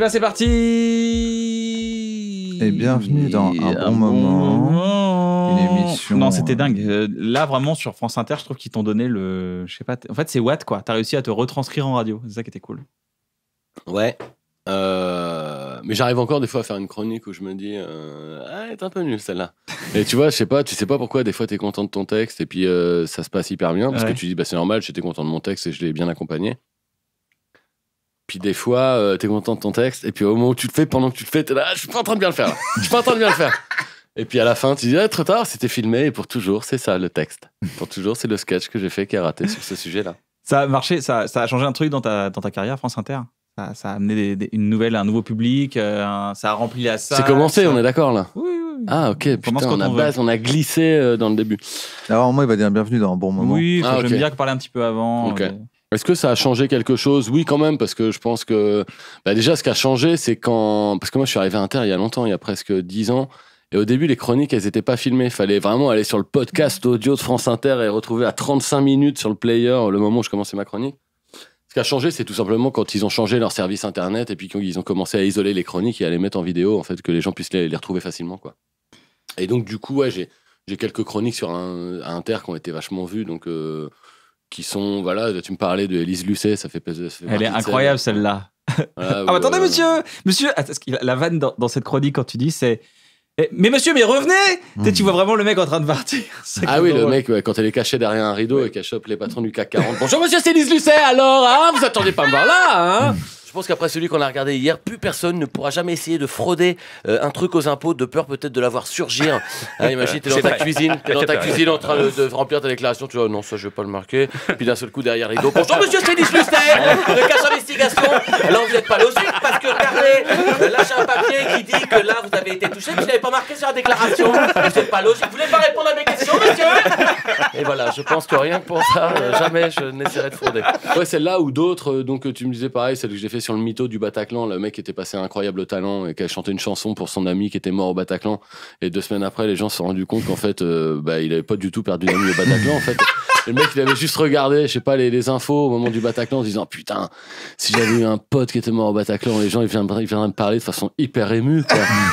bien c'est parti Et bienvenue dans Un, bon, moment. Une émission. Non, c'était dingue. Euh, euh, là, vraiment, sur France Inter, je trouve qu'ils t'ont donné le. Je sais pas. En fait, c'est Watt, quoi. T'as réussi à te retranscrire en radio. C'est ça qui était cool. Ouais. Euh, mais j'arrive encore des fois à faire une chronique où je me dis ah, elle est un peu nulle celle-là. et tu vois, je sais pas, tu sais pas pourquoi des fois t'es content de ton texte et puis ça se passe hyper bien parce que tu dis bah c'est normal, j'étais content de mon texte et je l'ai bien accompagné. Puis des fois, euh, tu es content de ton texte, et puis au moment où tu le fais, pendant que tu le fais, t'es là, je suis pas en train de bien le faire. Je suis pas en train de bien le faire. Et puis à la fin, tu dis, ah, trop tard, c'était filmé, et pour toujours, c'est ça le texte. Pour toujours, c'est le sketch que j'ai fait qui a raté sur ce sujet-là. Ça a marché, ça, a changé un truc dans ta, carrière, France Inter ça, a amené une nouvelle, un nouveau public, euh, ça a rempli la salle. C'est commencé, on est d'accord là Oui, oui. Ah, ok, on, qu'on a glissé euh, dans le début. Alors, moi, il va dire bienvenue dans un bon moment. Oui, ah, j'aime bien que parler un petit peu avant. Est-ce que ça a changé quelque chose Oui, quand même, parce que je pense que bah, déjà, ce qui a changé, c'est quand. Parce que moi, je suis arrivé à Inter il y a longtemps, il y a presque 10 ans. Et au début, les chroniques, elles n'étaient pas filmées. Il Fallait vraiment aller sur le podcast audio de France Inter et retrouver à 35 minutes sur le player le moment où je commençais ma chronique. Ce qui a changé, c'est tout simplement quand ils ont changé leur service internet et puis ils ont commencé à isoler les chroniques et à les mettre en vidéo, en fait, que les gens puissent les, retrouver facilement, quoi. Et donc, du coup, ouais, j'ai quelques chroniques sur un, Inter qui ont été vachement vues. Donc, euh, qui sont, voilà, tu me parlais de Elise Lucet, ça fait, ça Elle est incroyable celle-là. ah, mais attendez, monsieur Monsieur, la vanne dans, cette chronique, quand tu dis, c'est. Eh, mais monsieur, mais revenez hmm. Tu vois vraiment le mec en train de partir. Ah oui, le mec, quand elle est cachée derrière un rideau et qu'elle chope les patrons du CAC 40. Bonjour monsieur, c'est Elise Lucet, alors, hein, Vous attendez pas me voir là, hein je pense qu'après celui qu'on a regardé hier, plus personne ne pourra jamais essayer de frauder euh, un truc aux impôts de peur peut-être de la voir surgir. Hein, imagine, t'es dans ta cuisine, dans ta cuisine en train de, remplir ta déclaration, tu vois, non, ça je vais pas le marquer. Puis d'un seul coup derrière les dos, bonjour monsieur Stéphane Luster, de casse investigation. Là vous n'êtes pas logique parce que regardez, euh, là j'ai un papier qui dit que là vous avez été touché, mais je l'avais pas marqué sur la déclaration. Vous n'êtes pas logique, vous voulez pas répondre à mes questions monsieur et voilà, je pense que rien que pour ça, euh, jamais je n'essaierai de frauder. Ouais, celle-là ou d'autres, euh, donc euh, tu me disais pareil, celle que j'ai fait sur le mytho du Bataclan, le mec qui était passé un incroyable talent et qui a chanté une chanson pour son ami qui était mort au Bataclan. Et deux semaines après, les gens se sont rendus compte qu'en fait, bah, il n'avait pas du tout perdu l'ami au Bataclan, en fait le mec, il avait juste regardé, je sais pas, les, infos au moment du Bataclan en se disant Putain, si j'avais eu un pote qui était mort au Bataclan, les gens, ils viendraient, me parler de façon hyper émue.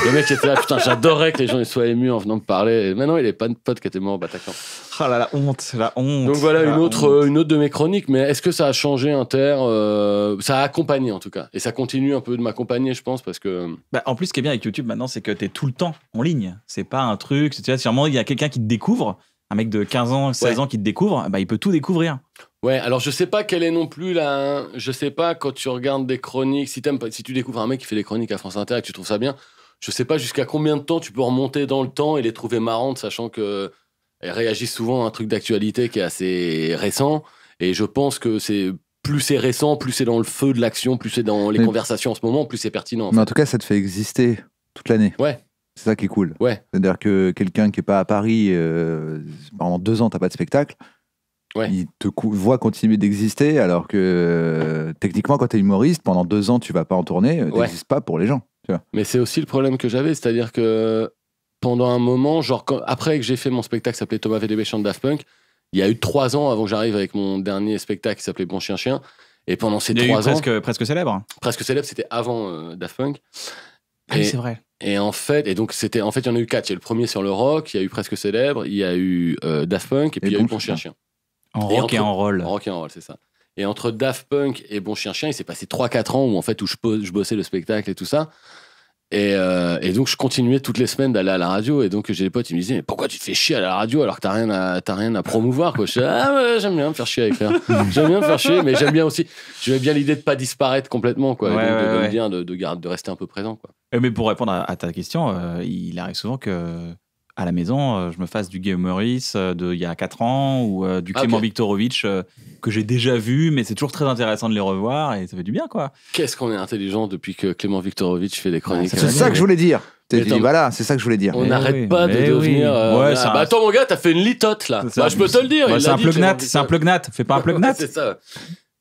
le mec était là, putain, j'adorais que les gens soient émus en venant me parler. maintenant, il est pas de pote qui était mort au Bataclan. Oh là, la honte, la honte. Donc voilà une autre, une autre de mes chroniques. Mais est-ce que ça a changé un terme euh, Ça a accompagné en tout cas. Et ça continue un peu de m'accompagner, je pense, parce que. Euh, bah, en plus, ce qui est bien avec YouTube maintenant, c'est que tu es tout le temps en ligne. C'est pas un truc. Tu sûrement, il y a quelqu'un qui te découvre un mec de 15 ans, 16 ans qui te découvre, bah, il peut tout découvrir. Ouais, alors je sais pas quelle est non plus la. je sais pas quand tu regardes des chroniques, si, tu découvres un mec qui fait des chroniques à France Inter et que tu trouves ça bien, je sais pas jusqu'à combien de temps tu peux remonter dans le temps et les trouver marrantes, sachant que réagissent souvent à un truc d'actualité qui est assez récent. Et je pense que c'est plus c'est récent, plus c'est dans le feu de l'action, plus c'est dans les conversations en ce moment, plus c'est pertinent. En en tout cas, ça te fait exister toute l'année. Ouais. C'est ça qui est cool. C'est-à-dire que quelqu'un qui n'est pas à Paris, euh, pendant deux ans, tu n'as pas de spectacle. Il te voit continuer d'exister alors que euh, techniquement, quand tu es humoriste, pendant deux ans, tu vas pas en tournée, euh, tu pas pour les gens. Mais c'est aussi le problème que j'avais, c'est-à-dire que pendant un moment, genre après que j'ai fait mon spectacle qui s'appelait Thomas VDB de Daft Punk, il y a eu trois ans avant que j'arrive avec mon dernier spectacle qui s'appelait Bon Chien Chien. Et pendant ces il trois ans. Presque, presque célèbre. Presque célèbre, c'était avant Daft Punk. Ah oui, c'est vrai. Et en fait, et donc c'était en fait, il y en a eu quatre. Il y a eu le premier sur le rock, il y a eu Presque Célèbre, il y a eu euh, Daft Punk, et puis il y a bon eu Bon Chien Chien. En rock, et en, rock et en roll. En rock et en roll, c'est ça. Et entre Daft Punk et Bon Chien Chien, il s'est passé 3-4 ans où en fait où je, je bossais le spectacle et tout ça. Euh, et, donc, je continuais toutes les semaines d'aller à la radio. Et donc, j'ai des potes, qui me disaient, mais pourquoi tu te fais chier à la radio alors que t'as rien à, rien à promouvoir, quoi. Ah, j'aime bien me faire chier à j'aime bien me faire chier, mais j'aime bien aussi, J'aime bien l'idée de pas disparaître complètement, quoi. de, bien de, rester un peu présent, quoi. Euh, mais pour répondre à, ta question, euh, il arrive souvent que à la maison, euh, je me fasse du Guillaume Maurice euh, il y a 4 ans ou euh, du ah, Clément Viktorovitch que j'ai déjà vu, mais c'est toujours très intéressant de les revoir et ça fait du bien, quoi. Qu'est-ce qu'on est intelligent depuis que Clément Viktorovitch fait des chroniques. Ah, c'est ça que je voulais dire. dit, voilà, c'est ça que je voulais dire. On n'arrête pas de devenir. Bah, attends, mon gars, t'as fait une litote, là. Bah, je peux te le dire. Bah, c'est un plugnat, c'est un plugnat. Fais pas un plugnat. c'est ça.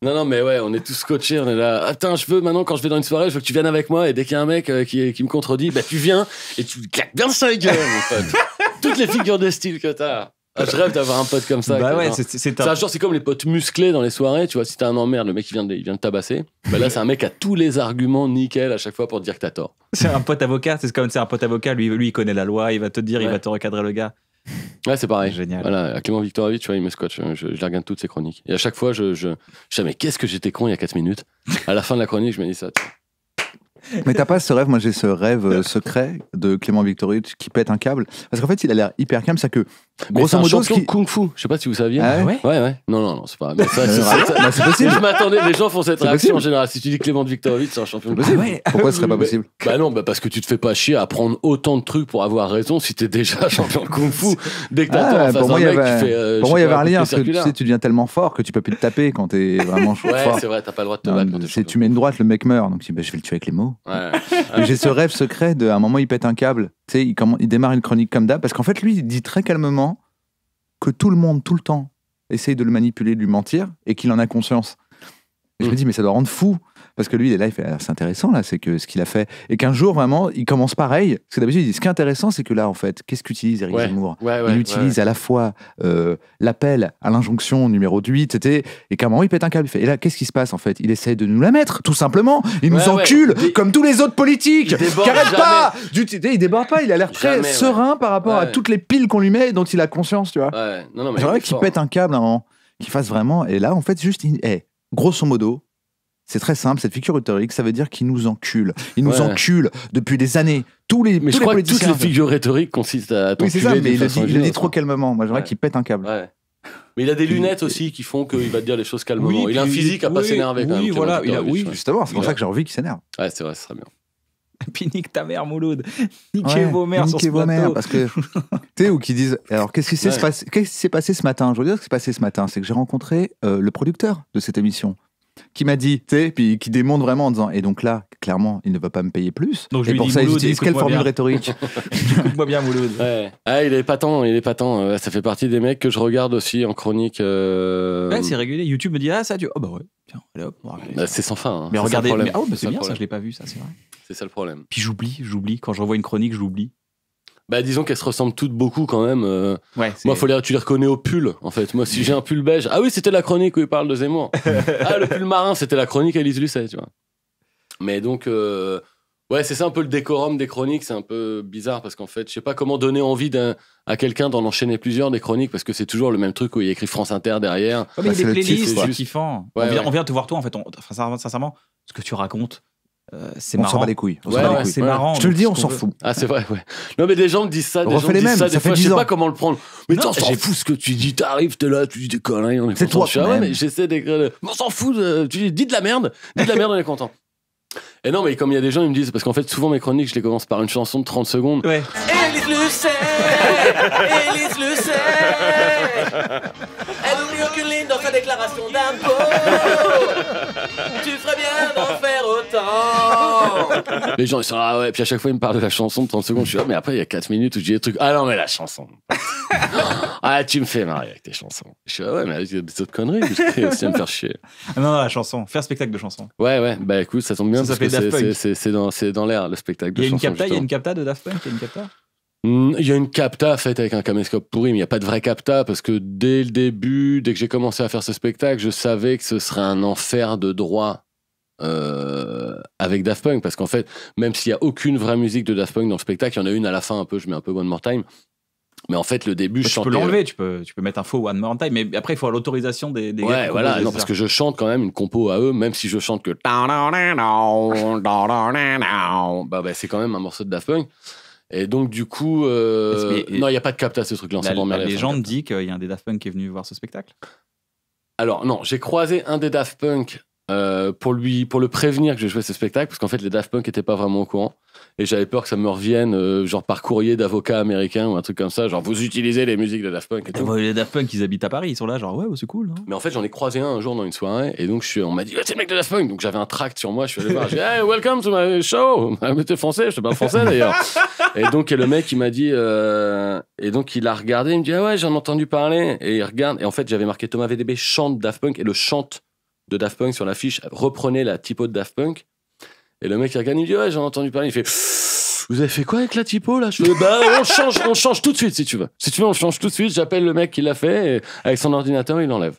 Non, non, mais ouais, on est tous coachés, on est là. Attends, je veux maintenant, quand je vais dans une soirée, je veux que tu viennes avec moi. Et dès qu'il y a un mec euh, qui, qui me contredit, bah tu viens et tu claques bien ça, gueule, mon pote. Toutes les figures de style que t'as. Ah, je rêve d'avoir un pote comme ça. Bah ouais, c'est un... genre, c'est comme les potes musclés dans les soirées, tu vois. Si t'as un emmerde, le mec il vient de, il vient de tabasser. Bah là, c'est un mec à tous les arguments nickel à chaque fois pour te dire que t'as tort. C'est un pote avocat, c'est comme c'est un pote avocat, lui, lui il connaît la loi, il va te dire, il va te recadrer le gars. Ouais, c'est pareil. Génial. Voilà, Clément Victorovitch, tu vois, il me Je, je, regarde toutes ses chroniques. Et à chaque fois, je, je, je dis, qu'est-ce que j'étais con il y a 4 minutes. À la fin de la chronique, je me dis ça. Mais t'as pas ce rêve, moi j'ai ce rêve euh, secret de Clément Victorovitch qui pète un câble. Parce qu'en fait, il a l'air hyper calme, cest que Grosso modo, champion kung fu. Je sais pas si vous saviez. Ah ouais, ouais, ouais. Non, non, non, c'est pas. Mais c'est possible. Je m'attendais. Les gens font cette réaction en général. Si tu dis Clément de Viktorovitch, c'est un champion. kung-fu Pourquoi ce serait pas possible Bah, non, bah parce que tu te fais pas chier à prendre autant de trucs pour avoir raison si t'es déjà champion de kung fu. Dès que t'attends ah, face un mec qui fait. pour moi, il y avait un euh, lien tu sais, tu deviens tellement fort que tu peux plus te taper quand t'es vraiment fort. Ouais, c'est vrai. T'as pas le droit de te battre. Si tu mets une droite, le mec meurt. Donc, bah, je vais le tuer avec les mots. J'ai ce rêve secret de, moment, il pète un câble. Tu sais, il démarre une chronique comme d'hab parce qu'en fait, lui, il dit très calmement que tout le monde, tout le temps, essaye de le manipuler, de lui mentir, et qu'il en a conscience. je mm. me dis, mais ça doit rendre fou parce que lui, il est là, il fait ah, c'est intéressant, là, c'est que ce qu'il a fait. Et qu'un jour, vraiment, il commence pareil. Parce que d'habitude, il dit ce qui est intéressant, c'est que là, en fait, qu'est-ce qu'utilise Eric Zemmour Il utilise à la fois euh, l'appel à l'injonction numéro 8, et, et qu'à un moment, il pète un câble. et là, qu'est-ce qui se passe, en fait Il essaie de nous la mettre, tout simplement. Il nous encule, comme tous les autres politiques, Il déborde pas Il déborde pas, il a l'air très serein par rapport à toutes les piles qu'on lui met, dont il a conscience, tu vois. Non, c'est qu'il pète un câble qu'il fasse vraiment. Et là, en fait, juste, eh, grosso modo, c'est très simple, cette figure rhétorique, ça veut dire qu'il nous encule. Il nous encule depuis des années. Tous les, mais je crois que toutes les figures rhétoriques consistent à Oui, c'est ça, mais il le, dit, trop calmement. Moi, j'aimerais qu'il pète un câble. Ouais. Mais il a des lunettes aussi qui font qu'il va dire les choses calmement. il a un physique à ne pas s'énerver oui, Voilà, oui, justement, c'est pour ça que j'ai envie qu'il s'énerve. Ouais, c'est vrai, ce serait bien. Et puis nique ta mère, Mouloud. Niquez vos mères sur ce vos mères, parce que tu sais ou qui disent. Alors qu'est-ce qui s'est passé, ce matin Je veux dire, ce qui s'est passé ce matin, c'est que j'ai rencontré euh, le producteur de cette émission qui m'a dit, tu sais, puis qui démonte vraiment en disant, et donc là, clairement, il ne va pas me payer plus. Donc et pour ça, ils quelle formule rhétorique Écoute-moi bien, Mouloud. Ah, il est pas tant, il est pas tant. Ça fait partie des mecs que je regarde aussi en chronique. Euh, c'est régulier. YouTube me dit, ah, ça, tu. Oh, bah ouais, tiens, allez hop, bah, C'est sans fin. Mais regardez, oh, mais c'est bien, ça, je l'ai pas vu, ça, c'est vrai. C'est ça le problème. Puis j'oublie, j'oublie. Quand je revois une chronique, j'oublie. Bah, disons qu'elles se ressemblent toutes beaucoup quand même. Euh. moi, faut les, tu les reconnais au pull, en fait. Moi, si j'ai un pull beige. Ah oui, c'était la chronique où il parle de Zemmour. ah, le pull marin, c'était la chronique à Elise Lucet, tu vois. Mais donc, euh, ouais, c'est ça un peu le décorum des chroniques. C'est un peu bizarre parce qu'en fait, je sais pas comment donner envie à quelqu'un d'en enchaîner plusieurs des chroniques parce que c'est toujours le même truc où il écrit France Inter derrière. mais les playlists, c'est kiffant. on, vient, on, vient, te voir toi, en fait. On, enfin, sincèrement, ce que tu racontes, euh, c'est marrant. On s'en bat les couilles. c'est marrant. Je te le dis, on s'en fout. Ah, c'est vrai, ouais. Non, mais des gens me disent ça. Des les mêmes, ça, des fois, je sais pas comment le prendre. Mais non, j'ai fou ce que tu dis. T'arrives, t'es là, tu dis des conneries. C'est toi, je mais j'essaie d'écrire. On s'en fout. Euh, tu dis, de la merde. Dis de la merde, on est content. Et non, mais comme il y a des gens, ils me disent, parce qu'en fait, souvent mes chroniques, je les commence par une chanson de 30 secondes. Ouais. Élise le sait Élise le sait Elle oublie aucune ligne dans sa déclaration d'impôt Tu ferais les gens, ils sont ah ouais, puis à chaque fois, ils me parlent de la chanson de 30 secondes. Je suis ah, mais après, il y a 4 minutes où je dis des trucs. Ah non, mais la chanson. ah, tu me fais marrer avec tes chansons. Je suis ah, ouais, mais il y a des autres conneries, tu aussi à me faire chier. Ah, non, la chanson. Faire spectacle de chanson. Ouais, ouais, bah écoute, ça tombe bien parce que c'est dans, dans l'air, le spectacle de chanson. Il y a une capta de Daft Punk, il y a une capta hmm, il y a une capta faite avec un caméscope pourri, mais il n'y a pas de vrai capta parce que dès le début, dès que j'ai commencé à faire ce spectacle, je savais que ce serait un enfer de droit euh, avec Daft Punk, parce qu'en fait, même s'il n'y a aucune vraie musique de Daft Punk dans le spectacle, il y en a une à la fin un peu, je mets un peu One More Time. Mais en fait, le début, je Tu peux l'enlever, euh, tu peux, tu peux mettre un faux One More Time, mais après, il faut l'autorisation des, Ouais, voilà, non, parce que je chante quand même une compo à eux, même si je chante que. Bah, bah, c'est quand même un morceau de Daft Punk. Et donc, du coup, euh, non, il n'y a pas de capta ce truc-là. les gens la légende dit qu'il y a un des Daft Punk qui est venu voir ce spectacle. Alors, non, j'ai croisé un des Daft Punk euh, pour lui, pour le prévenir que je jouais ce spectacle, parce qu'en fait les Daft Punk n'étaient pas vraiment au courant, et j'avais peur que ça me revienne, euh, genre par courrier d'avocat américain ou un truc comme ça, genre vous utilisez les musiques de Daft Punk. Et eh tout. Ben, les Daft Punk ils habitent à Paris, ils sont là, genre ouais, c'est cool. Hein. Mais en fait j'en ai croisé un un jour dans une soirée, et donc je suis, on m'a dit ah, c'est le mec de Daft Punk, donc j'avais un tract sur moi, je suis allé voir, j'ai hey welcome to my show, ah, t'es français, je pas français d'ailleurs. et donc le mec il m'a dit, euh, et donc il a regardé, il me dit ah ouais j'en ai entendu parler, et il regarde, et en fait j'avais marqué Thomas VDB chante Daft Punk et le chante de Daft Punk sur l'affiche Reprenez la typo de Daft Punk. Et le mec, il regarde, il dit Ouais, j'en ai entendu parler. Il fait Vous avez fait quoi avec la typo là Je bah, on change, on change tout de suite si tu veux. Si tu veux, on change tout de suite. J'appelle le mec qui l'a fait et avec son ordinateur, il l'enlève.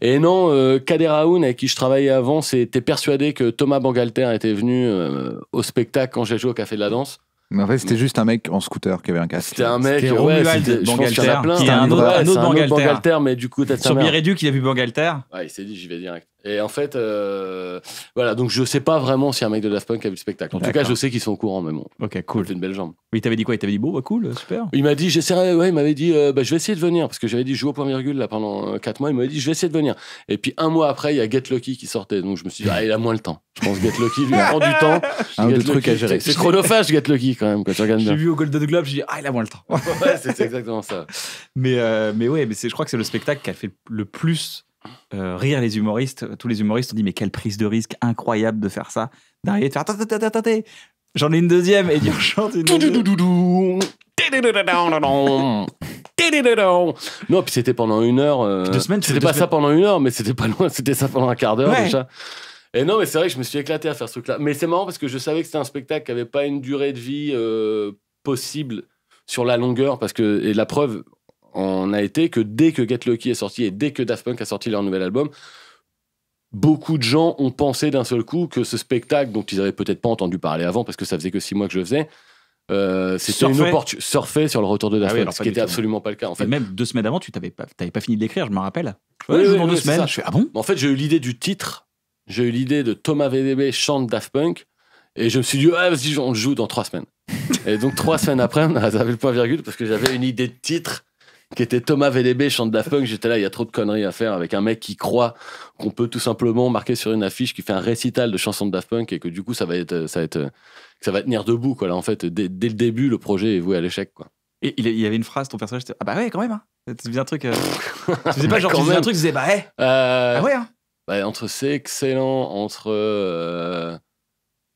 Et non, euh, Kader Aoun, avec qui je travaillais avant, c'était persuadé que Thomas Bangalter était venu euh, au spectacle quand j'ai joué au Café de la Danse. Mais en fait, c'était mm. juste un mec en scooter qui avait un casque. C'était un mec, c'était ouais, je pense C'était un, autre, Bangalter. mais du coup, t'as Sur Bireduc, il a vu Bangalter. Ouais, il s'est dit, j'y vais direct. Et en fait, euh, voilà, donc je sais pas vraiment si un mec de Daft Punk a vu le spectacle. En tout cas, je sais qu'ils sont au courant, mais bon. Ok, cool. C'est une belle jambe. Il t'avait dit quoi Il t'avait dit beau bah cool, euh, super. Il m'a dit, j'essaierai, ouais, il m'avait dit, euh, bah, je vais essayer de venir, parce que j'avais dit, je joue au point virgule là pendant 4 mois, il m'avait dit, je vais essayer de venir. Et puis un mois après, il y a Get Lucky qui sortait, donc je me suis dit, ah, il a moins le temps. Je pense Get Lucky lui prend du temps. Un truc à gérer. C'est chronophage, Get Lucky quand même, quand tu regardes J'ai vu au Golden Globe, j'ai dit, ah, il a moins le temps. ouais, c'est exactement ça. Mais, mais ouais, mais je crois que c'est le spectacle qui a fait le plus euh, rire les humoristes. Euh, tous les humoristes ont dit mais quelle prise de risque incroyable de faire ça, d'arriver de faire j'en ai une deuxième et dire chante une deuxième. Non, puis c'était pendant une heure. C'était pas ça pendant une heure, mais c'était pas loin. C'était ça pendant un quart d'heure déjà. Et non, mais c'est vrai que je me suis éclaté à faire ce truc-là. Mais c'est marrant parce que je savais que c'était un spectacle qui avait pas une durée de vie possible sur la longueur parce que et la preuve on a été que dès que Get Lucky est sorti et dès que Daft Punk a sorti leur nouvel album, beaucoup de gens ont pensé d'un seul coup que ce spectacle, dont ils n'avaient peut-être pas entendu parler avant parce que ça faisait que six mois que je le faisais, euh, c'était une surfer sur le retour de Daft ah Punk, ce qui n'était absolument pas le cas. En fait. même deux semaines avant, tu n'avais pas, pas fini de l'écrire, je me rappelle. Ouais, oui, deux semaines, je ah bon En fait, j'ai eu l'idée du titre, j'ai eu l'idée de Thomas VDB chante Daft Punk, et je me suis dit, ah, vas-y, on le joue dans trois semaines. et donc, trois semaines après, on avait le point virgule parce que j'avais une idée de titre qui était Thomas VDB, chante Daft Punk. J'étais là, il y a trop de conneries à faire avec un mec qui croit qu'on peut tout simplement marquer sur une affiche qui fait un récital de chansons de Daft Punk et que du coup, ça va être, euh, ça être, euh, ça va tenir debout, quoi. Là, en fait, dès, dès le début, le projet est voué à l'échec, quoi. Et il y avait une phrase, ton personnage, ah bah ouais, quand même, hein. Tu faisais un truc. Euh, tu faisais pas genre, tu faisais un truc, tu disais bah ouais. Euh... Ah ouais, hein. Bah, entre c'est excellent, entre.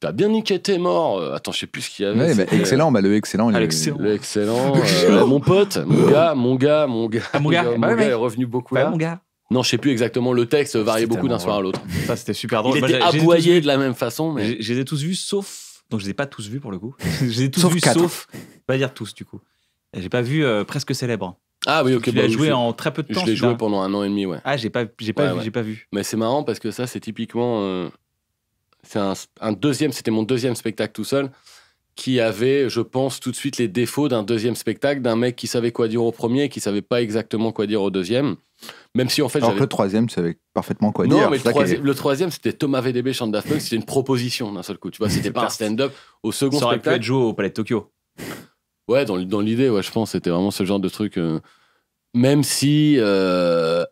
T'as bien niqué mort euh, Attends, je sais plus ce qu'il y avait. excellent, bah, le excellent. excellent. Le excellent. Euh, mon pote, mon gars, mon gars, mon gars. Ah, mon gars, bah il est revenu beaucoup bah là. Mon gars. Non, je sais plus exactement. Le texte variait beaucoup d'un soir à l'autre. Ça, c'était super drôle. Il était aboyé de la même façon. Mais... Je les ai tous vus, sauf. Donc, je les ai pas tous vus pour le coup. je les ai tous sauf vus, sauf. Pas dire tous du coup. J'ai pas vu euh, presque célèbre. Ah oui, ok. Tu joué en très peu de temps. Je l'ai joué pendant un an et demi, ouais. Ah, j'ai pas, j'ai pas, vu, j'ai pas vu. Mais c'est marrant parce que ça, c'est typiquement un, deuxième, c'était mon deuxième spectacle tout seul qui avait, je pense, tout de suite les défauts d'un deuxième spectacle, d'un mec qui savait quoi dire au premier et qui savait pas exactement quoi dire au deuxième. Même si en fait. le troisième savait parfaitement quoi dire. le, troisième, c'était Thomas VDB, Chant c'était une proposition d'un seul coup. Tu vois, c'était pas un stand-up. Au second Ça aurait pu être joué au Palais de Tokyo. Ouais, dans, dans l'idée, ouais, je pense, c'était vraiment ce genre de truc. Euh, même si, euh,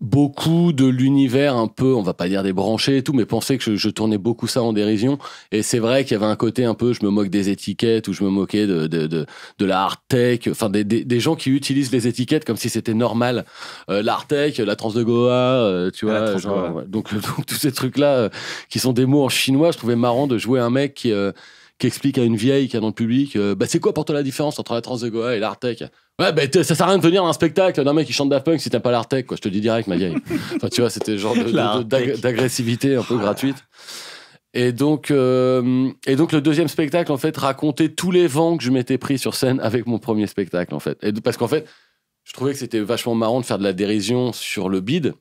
beaucoup de l'univers un peu, on va pas dire débranché et tout, mais penser que je, tournais beaucoup ça en dérision. Et c'est vrai qu'il y avait un côté un peu, je me moque des étiquettes ou je me moquais de, de, la hard tech, enfin des, des, gens qui utilisent les étiquettes comme si c'était normal. Euh, la la trans de Goa, euh, tu vois. donc, euh, donc, tous ces trucs-là euh, qui sont des mots en chinois, je trouvais marrant de jouer un mec qui, explique à une vieille qui a dans le public, bah c'est quoi pour toi la différence entre la trans de Goa et l'art tech Ouais, bah, ça sert à rien de venir un spectacle d'un mec qui chante Daft Punk si t'as pas l'Artec, quoi. Je te dis direct, ma vieille. enfin, tu vois, c'était genre d'agressivité un peu gratuite. Et donc, euh, et donc le deuxième spectacle, en fait, racontait tous les vents que je m'étais pris sur scène avec mon premier spectacle, en fait. Et parce qu'en fait, je trouvais que c'était vachement marrant de faire de la dérision sur le bide,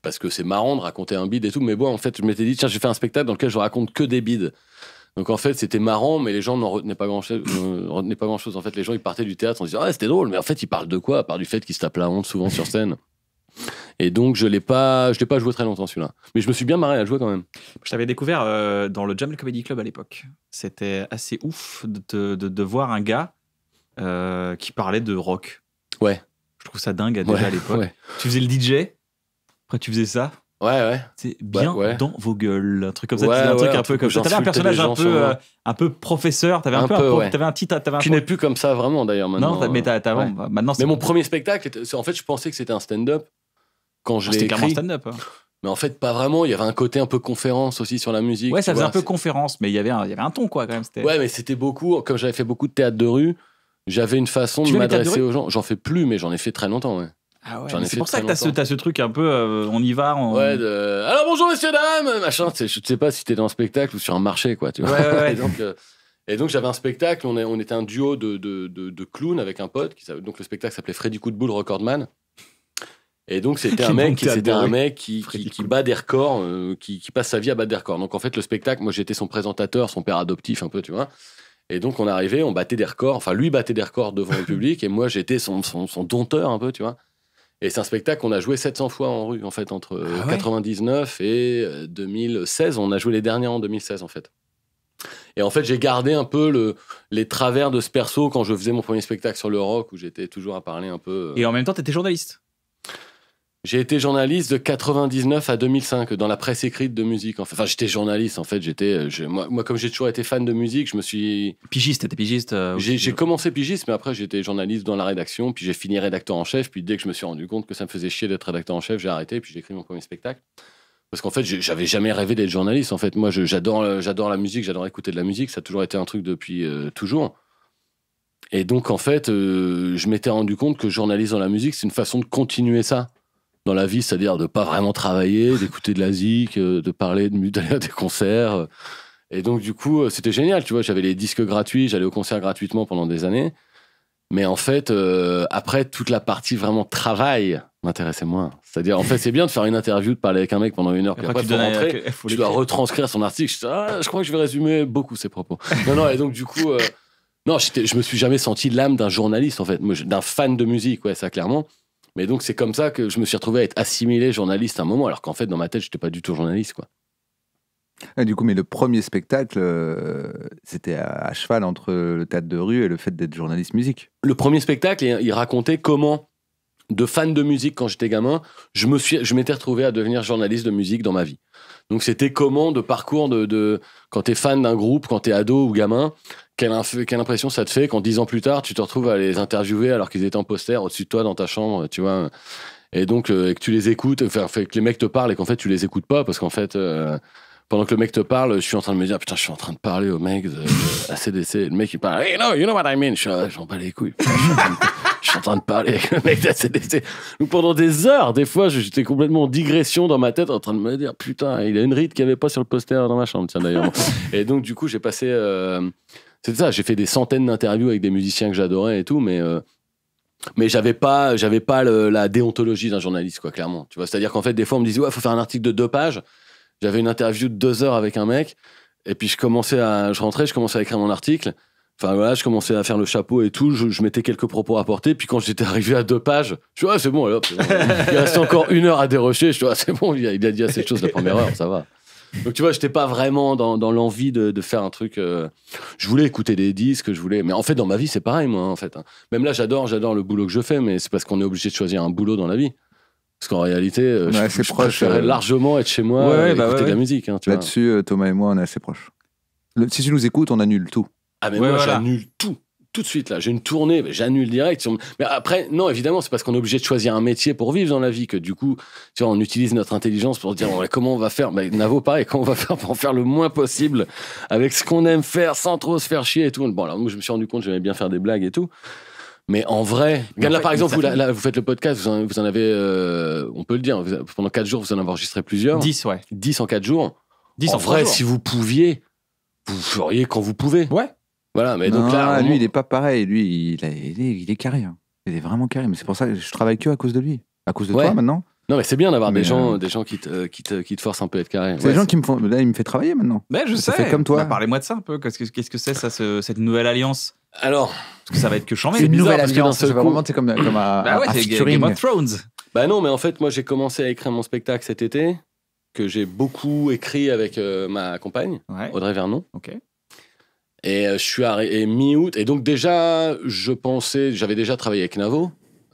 parce que c'est marrant de raconter un bide et tout. Mais bon en fait, je m'étais dit, tiens, je vais faire un spectacle dans lequel je raconte que des bides. Donc en fait, c'était marrant, mais les gens n'en retenaient pas grand-chose. grand En fait, les gens ils partaient du théâtre en disant ah c'était drôle, mais en fait ils parlent de quoi À part du fait qu'ils se tapent la honte souvent sur scène. Et donc je ne pas, je l'ai pas joué très longtemps celui-là. Mais je me suis bien marré à jouer quand même. Je t'avais découvert euh, dans le Jamel Comedy Club à l'époque. C'était assez ouf de, voir un gars euh, qui parlait de rock. Ouais. Je trouve ça dingue déjà à l'époque. Tu faisais le DJ, après tu faisais ça. Ouais, ouais. C'est bah, bien dans vos gueules. Un truc comme ça, ouais, un truc un, peu comme T'avais un personnage un peu, euh, un peu professeur, t'avais un, un, peu, avais un titre. tu n'es plus comme ça vraiment d'ailleurs maintenant. Non, mais t'as. Bah, maintenant. Mais mon premier spectacle, en fait, je pensais que c'était un stand-up quand je ah, l'ai C'était stand-up. Hein. Mais en fait, pas vraiment. Il y avait un côté un peu conférence aussi sur la musique. Ouais, ça faisait un peu conférence, mais il y avait un, il y avait un ton quoi quand même. Ouais, mais c'était beaucoup. Comme j'avais fait beaucoup de théâtre de rue, j'avais une façon de m'adresser aux gens. J'en fais plus, mais j'en ai fait très longtemps. Ouais. Ah c'est pour ça que t'as ce, ce, truc un peu, euh, on y va. alors bonjour messieurs dames, machin. Je sais pas si t'es dans un spectacle ou sur un marché, quoi. Tu vois euh, et donc, j'avais un spectacle. On, est, on, était un duo de, clowns avec un pote. Qui, donc le spectacle s'appelait Freddy Coup de boule Recordman. Et donc c'était un mec, un mec qui, qui, bat des records, euh, qui, passe sa vie à battre des records. Donc en fait le spectacle, moi j'étais son présentateur, son père adoptif un peu, tu vois. Et donc on arrivait, on battait des records. Enfin lui battait des records devant le public et moi j'étais son, son, son, dompteur un peu, tu vois. Et c'est un spectacle qu'on a joué 700 fois en rue, en fait, entre 99 ah euh, et 2016. Euh, On a joué les derniers en 2016, en fait. Et en fait, j'ai gardé un peu les travers de ce perso quand je faisais mon premier spectacle sur le rock, où j'étais toujours à parler un peu. Euh. Et en même temps, tu étais journaliste j'ai été journaliste de 99 à 2005 dans la presse écrite de musique. Enfin, j'étais journaliste en fait. J'étais, euh, moi, moi, comme j'ai toujours été fan de musique, je me suis pigiste. T'étais pigiste. Euh, j'ai euh. commencé pigiste, mais après j'étais journaliste dans la rédaction, puis j'ai fini rédacteur en chef. Puis dès que je me suis rendu compte que ça me faisait chier d'être rédacteur en chef, j'ai arrêté. Puis j'ai écrit mon premier spectacle. Parce qu'en fait, j'avais jamais rêvé d'être journaliste. En fait, moi, j'adore, j'adore la musique, j'adore écouter de la musique. Ça a toujours été un truc depuis toujours. Et donc, en fait, je m'étais rendu compte que journaliste dans la musique, c'est une façon de continuer ça dans la vie, c'est-à-dire de pas vraiment travailler, d'écouter de la zik, euh, de parler, d'aller à des concerts. Et donc, du coup, euh, c'était génial, tu vois. J'avais les disques gratuits, j'allais au concert gratuitement pendant des années. Mais en fait, euh, après, toute la partie vraiment travail m'intéressait moins. C'est-à-dire, en fait, c'est bien de faire une interview, de parler avec un mec pendant une heure, puis après, tu, dois retranscrire son article. Ah, je, crois que je vais résumer beaucoup ses propos. non, non, et donc, du coup, non, je me suis jamais senti l'âme d'un journaliste, en fait, d'un fan de musique, ouais, ça, clairement. Mais donc, c'est comme ça que je me suis retrouvé à être assimilé journaliste à un moment, alors qu'en fait, dans ma tête, je j'étais pas du tout journaliste, quoi. Ah, du coup, mais le premier spectacle, euh, c'était à, cheval entre le tas de rue et le fait d'être journaliste musique. Le premier spectacle, il, racontait comment, de fan de musique quand j'étais gamin, je me suis, je m'étais retrouvé à devenir journaliste de musique dans ma vie. Donc c'était comment de parcours de, de quand t'es fan d'un groupe, quand t'es ado ou gamin, quelle, impression ça te fait quand dix ans plus tard, tu te retrouves à les interviewer alors qu'ils étaient en poster au-dessus de toi dans ta chambre, tu vois Et donc, euh, que tu les écoutes, enfin, fait, que les mecs te parlent et qu'en fait, tu les écoutes pas parce qu'en fait, euh, pendant que le mec te parle, je suis en train de me dire, putain, je suis en train de parler au mec de, la CDC. Le mec, il parle, hey, you know what I mean. Je suis, les je, suis en train de parler avec le mec d'ACDC. Donc pendant des heures, des fois, j'étais complètement en digression dans ma tête en train de me dire, putain, il a une ride qu'il n'y avait pas sur le poster dans ma chambre, tiens d'ailleurs. et donc, du coup, j'ai passé. Euh, c'est ça, j'ai fait des centaines d'interviews avec des musiciens que j'adorais et tout, mais euh, mais j'avais pas j'avais pas la déontologie d'un journaliste quoi, clairement. Tu vois, c'est-à-dire qu'en fait des fois on me disait ouais faut faire un article de deux pages. J'avais une interview de deux heures avec un mec et puis je commençais à je rentrais, je commençais à écrire mon article. Enfin voilà, je commençais à faire le chapeau et tout, je, mettais quelques propos à porter, puis quand j'étais arrivé à deux pages, je suis ouais ah, c'est bon, il reste encore une heure à dérocher, je suis ah, c'est bon, il il a dit assez de choses la première heure, ça va. Donc tu vois, j'étais pas vraiment dans, dans l'envie de, faire un truc. Euh, je voulais écouter des disques, je voulais. Mais en fait, dans ma vie, c'est pareil, moi, hein, en fait. Hein. Même là, j'adore, j'adore le boulot que je fais, mais c'est parce qu'on est obligé de choisir un boulot dans la vie. Parce qu'en réalité, euh, je, proche, euh, largement être chez moi et bah écouter de la musique. Hein, Là-dessus, Thomas et moi, on est assez proches. si tu nous écoutes, on annule tout. Ah mais moi, j'annule tout tout de suite là, j'ai une tournée, j'annule direct. Mais après, non, évidemment, c'est parce qu'on est obligé de choisir un métier pour vivre dans la vie que du coup, tu vois, on utilise notre intelligence pour dire comment on va faire. Mais bah, Navo, pareil, comment on va faire pour en faire le moins possible avec ce qu'on aime faire sans trop se faire chier et tout. Bon, alors moi, je me suis rendu compte, j'aimais bien faire des blagues et tout. Mais en vrai, là par exemple, vous, vous faites le podcast, vous en, avez, euh, on peut le dire, pendant 4 jours, vous en avez enregistré plusieurs. 10, ouais. 10 en 4 jours. 10 en, en vrai, si vous pouviez, vous feriez quand vous pouvez. Ouais. Voilà, mais donc là. Lui, il n'est pas pareil. Lui, il, il, est, carré. Hein. Il est vraiment carré. Mais c'est pour ça que je travaille que à cause de lui. À cause de toi maintenant. Non, mais c'est bien d'avoir des gens, euh, des gens euh, qui te, qui te, forcent un peu à être carré. C'est des gens qui me font. Là, il me fait travailler maintenant. Mais je Ça sais. fait comme toi. Bah, parlez-moi de ça un peu. Qu'est-ce que ce que c'est, cette nouvelle alliance Alors, Parce que ça va être que changer C'est une nouvelle alliance. c'est comme, comme un, Bah ouais, Game of Thrones. bah non, mais en fait, moi, j'ai commencé à écrire mon spectacle cet été, que j'ai beaucoup écrit avec euh, ma compagne, Audrey Vernon. Ok. Et euh, je suis arrivé mi-août. Et donc, déjà, je pensais, j'avais déjà travaillé avec Navo.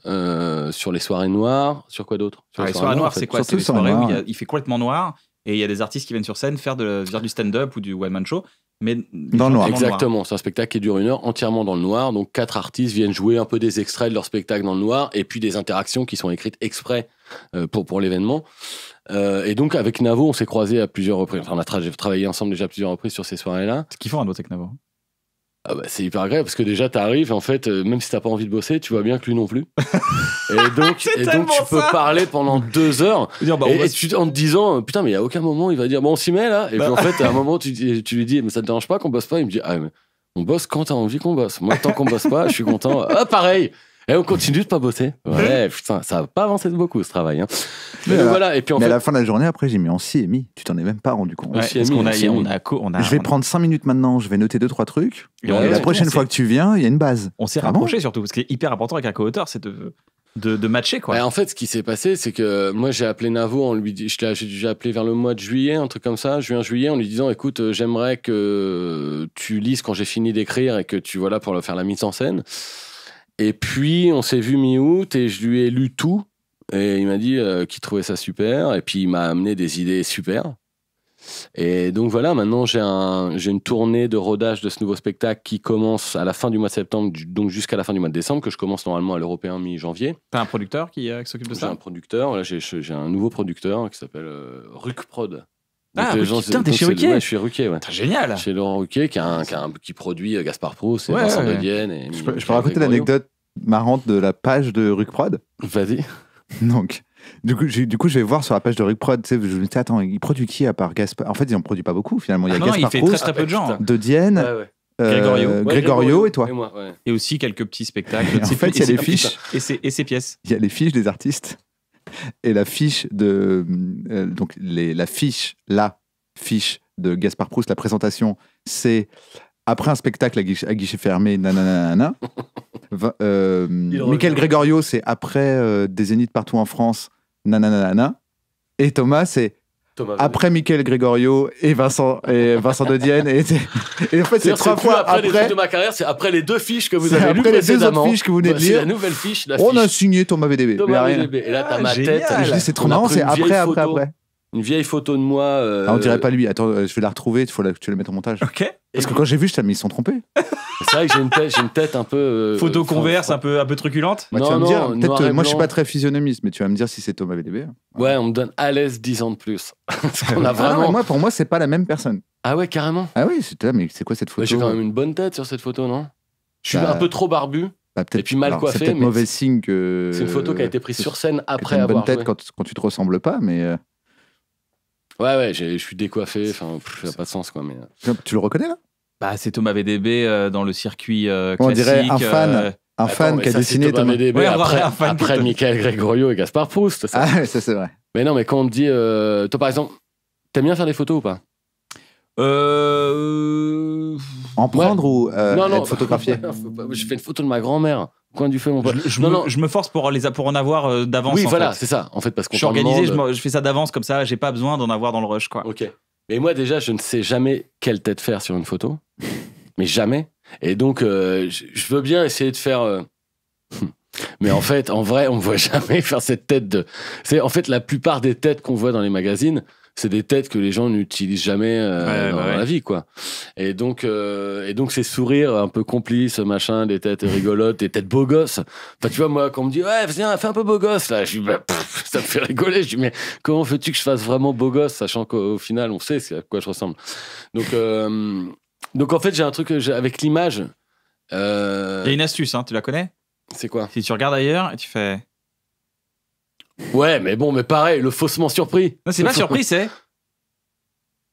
Euh, sur les soirées noires, sur quoi d'autre sur Les soirées, noires, c'est quoi C'est les soirées où il, fait complètement noir et il y a des artistes qui viennent sur scène faire, de, du stand-up ou du one-man show. Mais dans le noir. Exactement, c'est un spectacle qui dure une heure entièrement dans le noir. Donc quatre artistes viennent jouer un peu des extraits de leur spectacle dans le noir et puis des interactions qui sont écrites exprès euh, pour, pour l'événement. Euh, et donc, avec Navo, on s'est croisé à plusieurs reprises. Enfin, on a travaillé ensemble déjà plusieurs reprises sur ces soirées-là. C'est kiffant à hein, bosser avec Navo. Ah bah, c'est hyper agréable parce que déjà, t'arrives, en fait, euh, même si t'as pas envie de bosser, tu vois bien que lui non plus. et donc, tu peux parler pendant deux heures. Bah, et, en te disant, euh, putain, mais il y a aucun moment, il va dire, bon, on s'y met là. Et puis, en bah. fait, à un moment, tu, tu, lui dis, mais ça te dérange pas qu'on bosse pas Il me dit, ah, mais on bosse quand t'as envie qu'on bosse. Moi, tant qu'on bosse pas, je suis content. Ah, pareil et on continue de pas bosser. Ouais, putain, ça va pas avancé de beaucoup ce travail. Hein. Mais, voilà. Et puis en à la fin de la journée, après, j'ai mis en mis. Tu t'en es même pas rendu compte. on, on, a, je vais prendre 5 minutes maintenant, je vais noter 2-3 trucs. Et, la prochaine fois que tu viens, il y a une base. On s'est ah rapproché surtout, parce que est hyper important avec un co-auteur, c'est de. De, de, matcher quoi. Bah, en fait, ce qui s'est passé, c'est que euh, moi j'ai appelé Navo, lui je j'ai appelé vers le mois de juillet, un truc comme ça, juin juillet, en lui disant, écoute, euh, j'aimerais que euh, tu lises quand j'ai fini d'écrire et que tu vois là pour faire la mise en scène. Et puis, on s'est vu mi-août et je lui ai lu tout. Et il m'a dit euh, qu'il trouvait ça super. Et puis, il m'a amené des idées super. Et donc voilà, maintenant j'ai un, une tournée de rodage de ce nouveau spectacle qui commence à la fin du mois de septembre, donc jusqu'à la fin du mois de décembre, que je commence normalement à l'Européen mi-janvier. T'as un producteur qui, euh, s'occupe de ça J'ai un producteur, j'ai un nouveau producteur qui s'appelle euh, ah, gens, putain, t'es chez Ruquier ouais, je suis Ruquier, ouais. Génial Chez Laurent Ruquier, qui, produit Gaspard Pro, c'est Vincent de Dienne. Et je, peux, je peux raconter l'anecdote marrante de la page de Ruc Vas-y. donc, du coup, du coup, je vais voir sur la page de Rucprod, Prod. Je me dis, attends, il produit qui à part Gaspard En fait, ils en produisent pas beaucoup finalement. Il y a Gaspar ah non, Gaspard très, peu de gens. De Dienne. Ouais, ouais. Euh, et toi. Et, moi, et aussi quelques petits spectacles. Et en fait, il y a les fiches. Et, et, ses pièces. Il y a les fiches des artistes et la fiche de euh, donc les, la fiche la fiche de Gaspard Proust, la présentation, c'est après un spectacle à guichet, fermé, nanana. euh, Michael Gregorio, c'est après euh, des zéniths partout en France, nanana. Et Thomas, c'est après Michael Gregorio et Vincent et Vincent Dodienne et, et, en fait c'est trois fois après, après, de ma carrière c'est après les deux fiches que vous avez lues après les deux autres fiches que vous venez de lire la nouvelle fiche, la fiche on a signé Thomas VDB Thomas VDB et là t'as ma ah, tête c'est trop marrant c'est après après après une vieille photo de moi. Euh, ah, on dirait pas lui. Attends, euh, je vais la retrouver. Il faut que tu la mettre au montage. Ok. Parce que quand j'ai vu, je t'ai mis, ils sont trompés. C'est vrai que j'ai une tête, une tête un peu. Euh, photo converse, un peu, un peu truculente. Bah, non, non, moi je suis pas très physionomiste, mais tu vas me dire si c'est Thomas VDB. Ouais, on me donne à l'aise 10 ans de plus. pour a ah vraiment. moi, pour moi, c'est pas la même personne. Ah ouais, carrément. Ah oui, mais c'est quoi cette photo J'ai quand même une bonne tête sur cette photo, non Je suis bah, un peu trop barbu. Bah, et puis mal coiffé. C'est mauvais signe que. C'est une photo qui a été prise sur scène après une Bonne tête quand, quand tu te ressembles pas, mais. Ouais, ouais, je suis décoiffé, enfin, ça n'a pas de sens, quoi. Mais... Euh. Tu le reconnais, là Bah, c'est Thomas VDB euh, dans le circuit euh, classique. On dirait un fan. Un fan qui a dessiné Thomas VDB après, après Michael Gregorio et Gaspard Proust. ça. Ah, ça, c'est vrai. Mais non, mais quand on te dit. toi, par exemple, t'aimes bien faire des photos ou pas Euh, En prendre ou Non, non. être photographié Je fais une photo de ma grand-mère coin du feu, mon pote. Je, non, me, non. je me force pour, les, pour en avoir euh, d'avance. Oui, voilà, c'est ça, en fait, parce qu'on Je suis organisé, je, fais ça d'avance, comme ça, j'ai pas besoin d'en avoir dans le rush, quoi. Ok. Mais moi, déjà, je ne sais jamais quelle tête faire sur une photo. mais jamais. Et donc, euh, je veux bien essayer de faire. Euh, mais en fait, en vrai, on ne voit jamais faire cette tête de. C'est en fait la plupart des têtes qu'on voit dans les magazines c'est des têtes que les gens n'utilisent jamais euh, bah dans la vie, quoi. Et donc, euh, et donc ces sourires un peu complices, machin, des têtes rigolotes, des têtes beaux gosses. Enfin, tu vois, moi, quand on me dit, ouais, viens, fais un peu beau gosse, là, bah, ça me fait rigoler. Je dis, mais comment fais-tu que je fasse vraiment beau gosse, sachant qu'au final, on sait à quoi je ressemble. Donc, euh, donc en fait, j'ai un truc avec l'image. Il y a une astuce, hein, tu la connais C'est quoi Si tu regardes ailleurs et tu fais. Ouais, mais bon, mais pareil, le faussement surpris. Non, c'est pas surpris, c'est.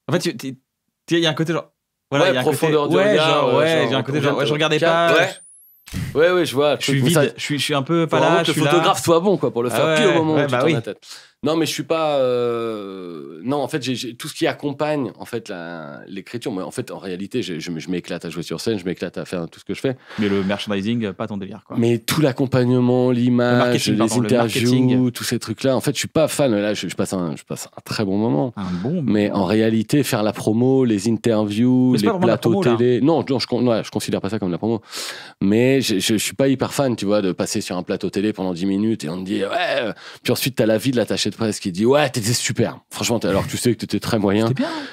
En fait, il y a un côté genre. Voilà, ouais, y a profondeur côté... de ouais, euh, genre, ouais, un côté genre. Ouais, je regardais pas. Ouais. ouais. je vois. Je suis vide. Je, suis, je suis un peu pas là. Je suis photographe, soit bon, quoi, pour le faire ah au moment où tu bah tournes la tête. Non, mais je suis pas. Euh, non, en fait, j'ai tout ce qui accompagne en fait l'écriture. Mais en fait, en réalité, je, m'éclate à jouer sur scène, je m'éclate à faire tout ce que je fais. Mais le merchandising, pas ton délire, quoi. Mais tout l'accompagnement, l'image, les interviews, tous ces trucs-là. En fait, je suis pas fan. Là, je, passe un, je passe un très bon moment. Ah, un bon. Mais en réalité, faire la promo, les interviews, les plateaux télé. Non, je, ne je considère pas ça comme la promo. Mais je, je, suis pas hyper fan, tu vois, de passer sur un plateau télé pendant 10 minutes et on te dit ouais. Euh, puis ensuite, as la vie de l'attaché presse qui dit ouais t'étais super franchement alors tu sais que t'étais très moyen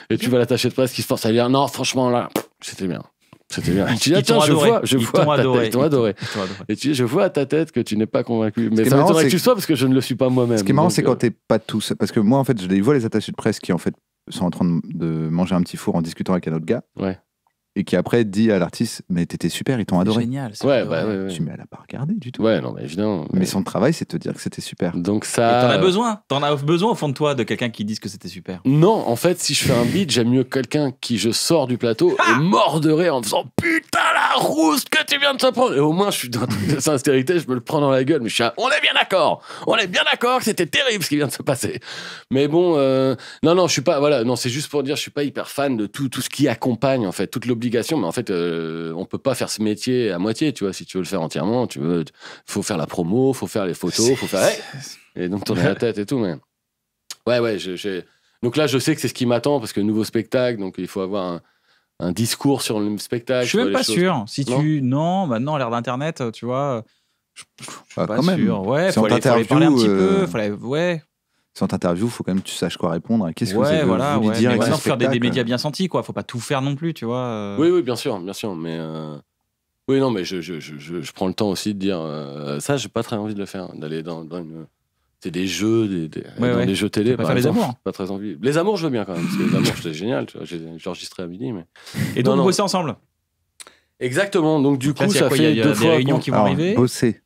et tu vas l'attaché de presse qui se force à dire non franchement là c'était bien c'était bien. tu je adoré. vois, Et tu je vois à ta tête que tu n'es pas convaincu. Mais ça m'étonnerait que tu sois parce que je ne le suis pas moi-même. Ce qui est marrant, c'est quand euh, t'es pas tous. Parce que moi, en fait, je les vois les attachés de presse qui, en fait, sont en train de manger un petit four en discutant avec un autre gars. Ouais et qui après dit à l'artiste mais t'étais super ils t'ont adoré génial ouais, bah, ouais, ouais, tu mais elle a pas regardé du tout ouais non mais évidemment mais, son travail c'est de te dire que c'était super donc ça t'en as besoin t'en as besoin au fond de toi de quelqu'un qui dise que c'était super non en fait si je fais un beat j'aime mieux quelqu'un qui je sors du plateau et ah mordrait en disant putain la rousse que tu viens de te prendre et au moins je suis dans sincérité je me le prends dans la gueule mais je suis on est bien d'accord on est bien d'accord c'était terrible ce qui vient de se passer mais bon euh, non non je suis pas voilà non c'est juste pour dire je suis pas hyper fan de tout tout ce qui accompagne en fait toute obligation, mais en fait, euh, on peut pas faire ce métier à moitié, tu vois. Si tu veux le faire entièrement, tu veux, faut faire la promo, faut faire les photos, faut faire et donc tourner la tête et tout. Mais ouais, ouais. Je, Donc là, je sais que c'est ce qui m'attend parce que nouveau spectacle, donc il faut avoir un, discours sur le spectacle. Je suis même pas sûr. Si tu non, maintenant bah l'ère d'internet, tu vois. Euh, je, suis ah, pas sûr. Ouais, faut, parler un petit peu. Euh, ouais, interview, il faut quand même que tu saches quoi répondre. Qu'est-ce que c'est voilà, ouais, dire ouais, faire des, médias bien sentis, quoi. Faut pas tout faire non plus, tu vois. Euh. Oui, oui, bien sûr, bien sûr. Mais euh, oui, non, mais je, je, je, prends le temps aussi de dire euh, ça. J'ai pas très envie de le faire, hein, d'aller dans, dans une... C'est des jeux, des, dans des jeux télé. Pas par les hein. très envie. Les amours, je veux bien quand même. Parce que les amours, c'était génial. J'ai enregistré à midi, mais. Et donc, on non. ensemble. Exactement. Donc du coup, ça fait y a, deux réunions qui vont arriver. Bosser.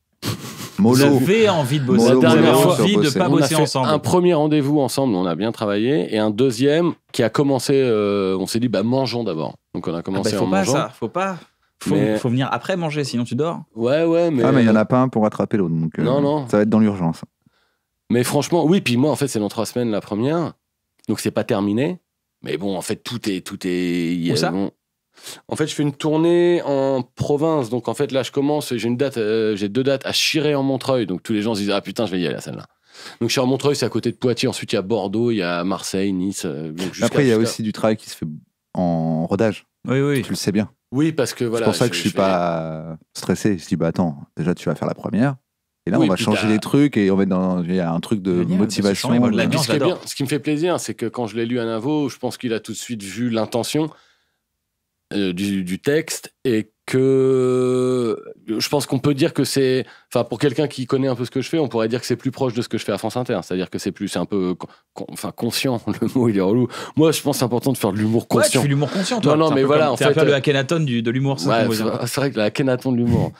Molo. J'avais envie de bosser. la dernière envie de pas bosser ensemble. Un premier rendez-vous ensemble, on a bien travaillé, et un deuxième qui a commencé. Euh, on s'est dit, bah mangeons d'abord. Donc on a ah bah, commencé à manger. en pas Ça, faut pas. Faut, faut venir après manger, sinon tu dors. Ouais, ouais, mais. Ah, mais il n'y en a pas un pour rattraper l'autre. Donc, euh, non, non. Ça va être dans l'urgence. Mais franchement, oui, puis moi, en fait, c'est dans trois semaines la première. Donc, c'est pas terminé. Mais bon, en fait, tout est. Tout est ça bon, en fait, je fais une tournée en province. Donc, en fait, là, je commence. J'ai une date, euh, j'ai deux dates à Chiré en Montreuil. Donc, tous les gens se disent Ah putain, je vais y aller à celle-là. Donc, je suis en Montreuil, c'est à côté de Poitiers. Ensuite, il y a Bordeaux, il y a Marseille, Nice. Euh, Après, il y a aussi du travail qui se fait en rodage. Oui, oui. Tu le sais bien. Oui, parce que voilà. C'est pour ça que je, suis pas stressé. Je dis Bah attends, déjà, tu vas faire la première. Et là, on va changer les trucs et on va dans il y a un truc de motivation. ce, qui ce qui me fait plaisir, c'est que quand je l'ai lu à Navo, je pense qu'il a tout de suite vu l'intention. Euh, du, texte et que je pense qu'on peut dire que c'est, enfin pour quelqu'un qui connaît un peu ce que je fais, on pourrait dire que c'est plus proche de ce que je fais à France Inter, c'est-à-dire que c'est plus, c'est un peu, enfin conscient, le mot il est relou. Moi je pense c'est important de faire de l'humour conscient. Ouais, tu fais l'humour conscient, toi. Non non mais voilà, en fait, le euh, Akhenaton du, de l'humour. c'est vrai que le de l'humour,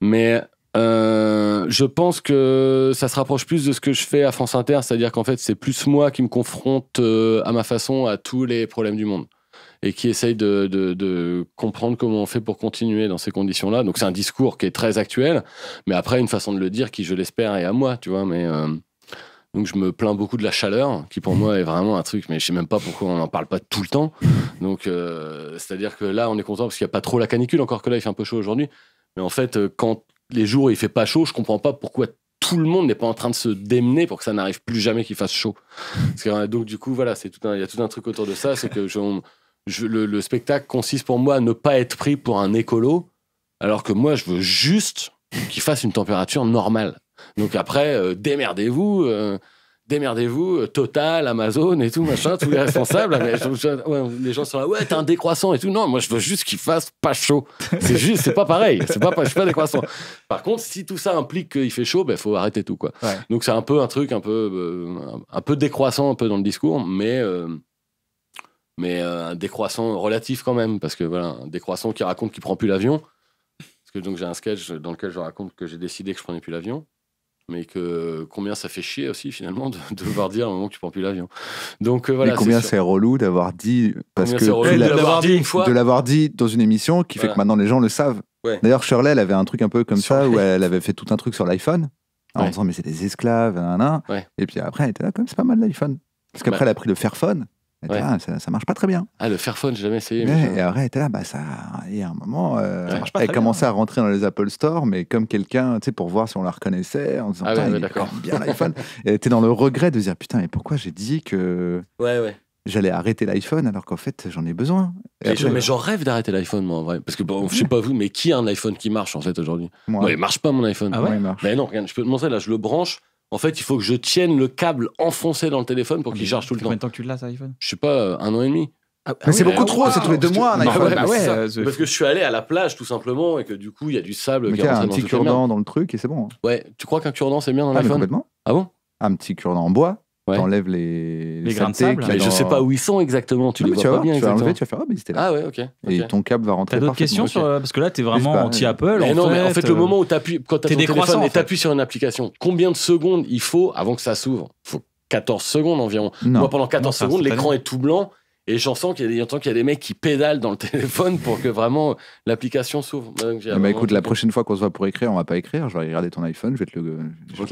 mais euh, je pense que ça se rapproche plus de ce que je fais à France Inter, c'est-à-dire qu'en fait c'est plus moi qui me confronte à ma façon à tous les problèmes du monde et qui essaye de, de, comprendre comment on fait pour continuer dans ces conditions-là. Donc c'est un discours qui est très actuel, mais après une façon de le dire qui, je l'espère, est à moi, tu vois. Mais euh, donc je me plains beaucoup de la chaleur, qui pour moi est vraiment un truc, mais je sais même pas pourquoi on n'en parle pas tout le temps. Donc euh, c'est-à-dire que là on est content parce qu'il n'y a pas trop la canicule, encore que là il fait un peu chaud aujourd'hui. Mais en fait, euh, quand les jours il il fait pas chaud, je comprends pas pourquoi tout le monde n'est pas en train de se démener pour que ça n'arrive plus jamais qu'il fasse chaud. donc du coup, voilà, c'est tout il y a tout un truc autour de ça, c'est que le, spectacle consiste pour moi à ne pas être pris pour un écolo, alors que moi, je veux juste qu'il fasse une température normale. Donc après, euh, démerdez-vous, euh, démerdez-vous, euh, Total, Amazon et tout, machin, tous les responsables. Ah, les gens sont là, ouais, t'es un décroissant et tout. Non, moi, je veux juste qu'il fasse pas chaud. C'est juste, c'est pas pareil. C'est pas, pas décroissant. Par contre, si tout ça implique qu'il fait chaud, il ben, faut arrêter tout, quoi. Donc c'est un peu un truc un peu, un peu décroissant, un peu dans le discours, mais mais euh, un décroissant relatif quand même, parce que voilà, un décroissant qui raconte qu'il prend plus l'avion. Parce que donc j'ai un sketch dans lequel je raconte que j'ai décidé que je prenais plus l'avion, mais que combien ça fait chier aussi finalement de, devoir dire à un moment que tu prends plus l'avion. Donc euh, voilà. combien c'est relou d'avoir dit parce que de l'avoir dit de l'avoir dit dans une émission qui fait que maintenant les gens le savent. D'ailleurs Shirley, elle avait un truc un peu comme ça où elle avait fait tout un truc sur l'iPhone. En disant, mais c'est des esclaves, nan, Et puis après, elle était là, comme c'est pas mal l'iPhone. Parce qu'après, bah. elle a pris le Fairphone ça, marche pas très bien. Ah, le Fairphone, j'ai jamais essayé. Mais et après, était là, bah, ça, y a un moment, euh, elle commençait hein. à rentrer dans les Apple Store, mais comme quelqu'un, tu sais, pour voir si on la reconnaissait, en disant, ah, ouais, bien l'iPhone. et était dans le regret de dire, putain, mais pourquoi j'ai dit que. Ouais, j'allais arrêter l'iPhone alors qu'en fait j'en ai besoin. mais j'en rêve d'arrêter l'iPhone moi en vrai parce que bon, je sais pas vous mais qui a un iPhone qui marche en fait aujourd'hui Moi. il marche pas mon iPhone. Ah ouais, il marche. Mais non, regarde, je peux te montrer là, je le branche, en fait, il faut que je tienne le câble enfoncé dans le téléphone pour qu'il ah, charge tout le temps. Combien de temps tu l'as, cet iPhone Je sais pas, euh, un an et demi. mais ah, ah c'est beaucoup bah trop, c'est tous les deux mois un bah iPhone. Bah euh, parce que je suis allé à la plage tout simplement et que du coup il y a du sable. Mais qui y a un petit cure-dent dans le truc et c'est bon. Hein. Ouais, tu crois qu'un cure-dent c'est bien dans l'iPhone Complètement. Ah bon Un petit cure-dent en bois. Ouais. T'enlèves les, les grains de sable. je sais pas où ils sont exactement. Tu les vois pas bien. Tu vas enlever, tu vas faire oh, ah mais ils là. Ah ouais, ok. Et ton câble va rentrer. T'as d'autres questions sur euh, parce que là t'es vraiment anti Apple. Euh, en non, fait, mais en fait le euh. moment où t'appuies quand t'as ton téléphone et t'appuies sur une application, combien de secondes il faut avant que ça s'ouvre il Faut 14 secondes environ. Moi pendant 14 secondes l'écran est tout blanc et j'en sens qu'il y, a, qu'il y a des mecs qui pédalent dans le téléphone pour que vraiment l'application s'ouvre. Mais eh ben, écoute, la prochaine fois qu'on se voit pour écrire, on va pas écrire. Je vais regarder ton iPhone, je vais te le je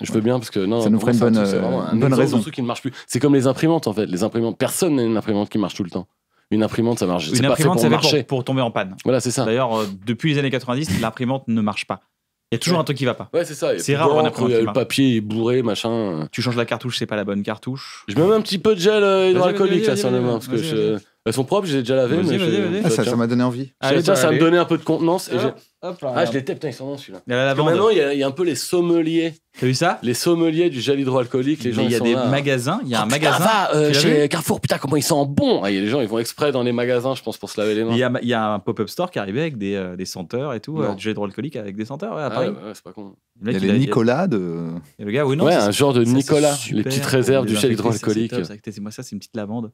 Je veux bien parce que non, ça nous ferait euh, une bonne, raison. qui ne marche plus. C'est comme les imprimantes en fait. Les imprimantes, personne n'a une imprimante qui marche tout le temps. Une imprimante, ça marche. Une imprimante, ça fait pour tomber en panne. Voilà, c'est ça. D'ailleurs, euh, depuis les années 90, l'imprimante ne marche pas. Il y a toujours un truc qui va pas. Ouais, c'est ça. C'est rare. a pris euh, le papier est bourré, machin. Tu changes la cartouche, c'est pas la bonne cartouche. Je mets même un petit peu de gel euh, hydroalcoolique là sur les mains elles sont propres, j'ai déjà lavé. Mais ah, ça m'a donné envie. Ah, ça, me donnait un peu de contenance. Et ah. Hop là. Ah, je l'étais, putain, ils sont dans celui-là. Il y maintenant, il y, a, un peu les sommeliers. T'as vu ça Les sommeliers du gel hydroalcoolique, les gens il y a des hein. magasins, il y a un ah, magasin. Euh, chez Carrefour, putain, comment ils sont bons Ah, il y a des gens, ils vont exprès dans les magasins, je pense, pour se laver les mains. Il y, a, un pop-up store qui arrivait avec des, euh, des senteurs et tout, euh, du gel hydroalcoolique avec des senteurs ouais, à ah, Paris. ouais, c'est pas con. Il y a- les Nicolas de. et Le gars, oui, non. ouais, un genre de Nicolas, les petites réserves du gel c'est hydroalcoolique. Moi, ça, c'est une petite lavande.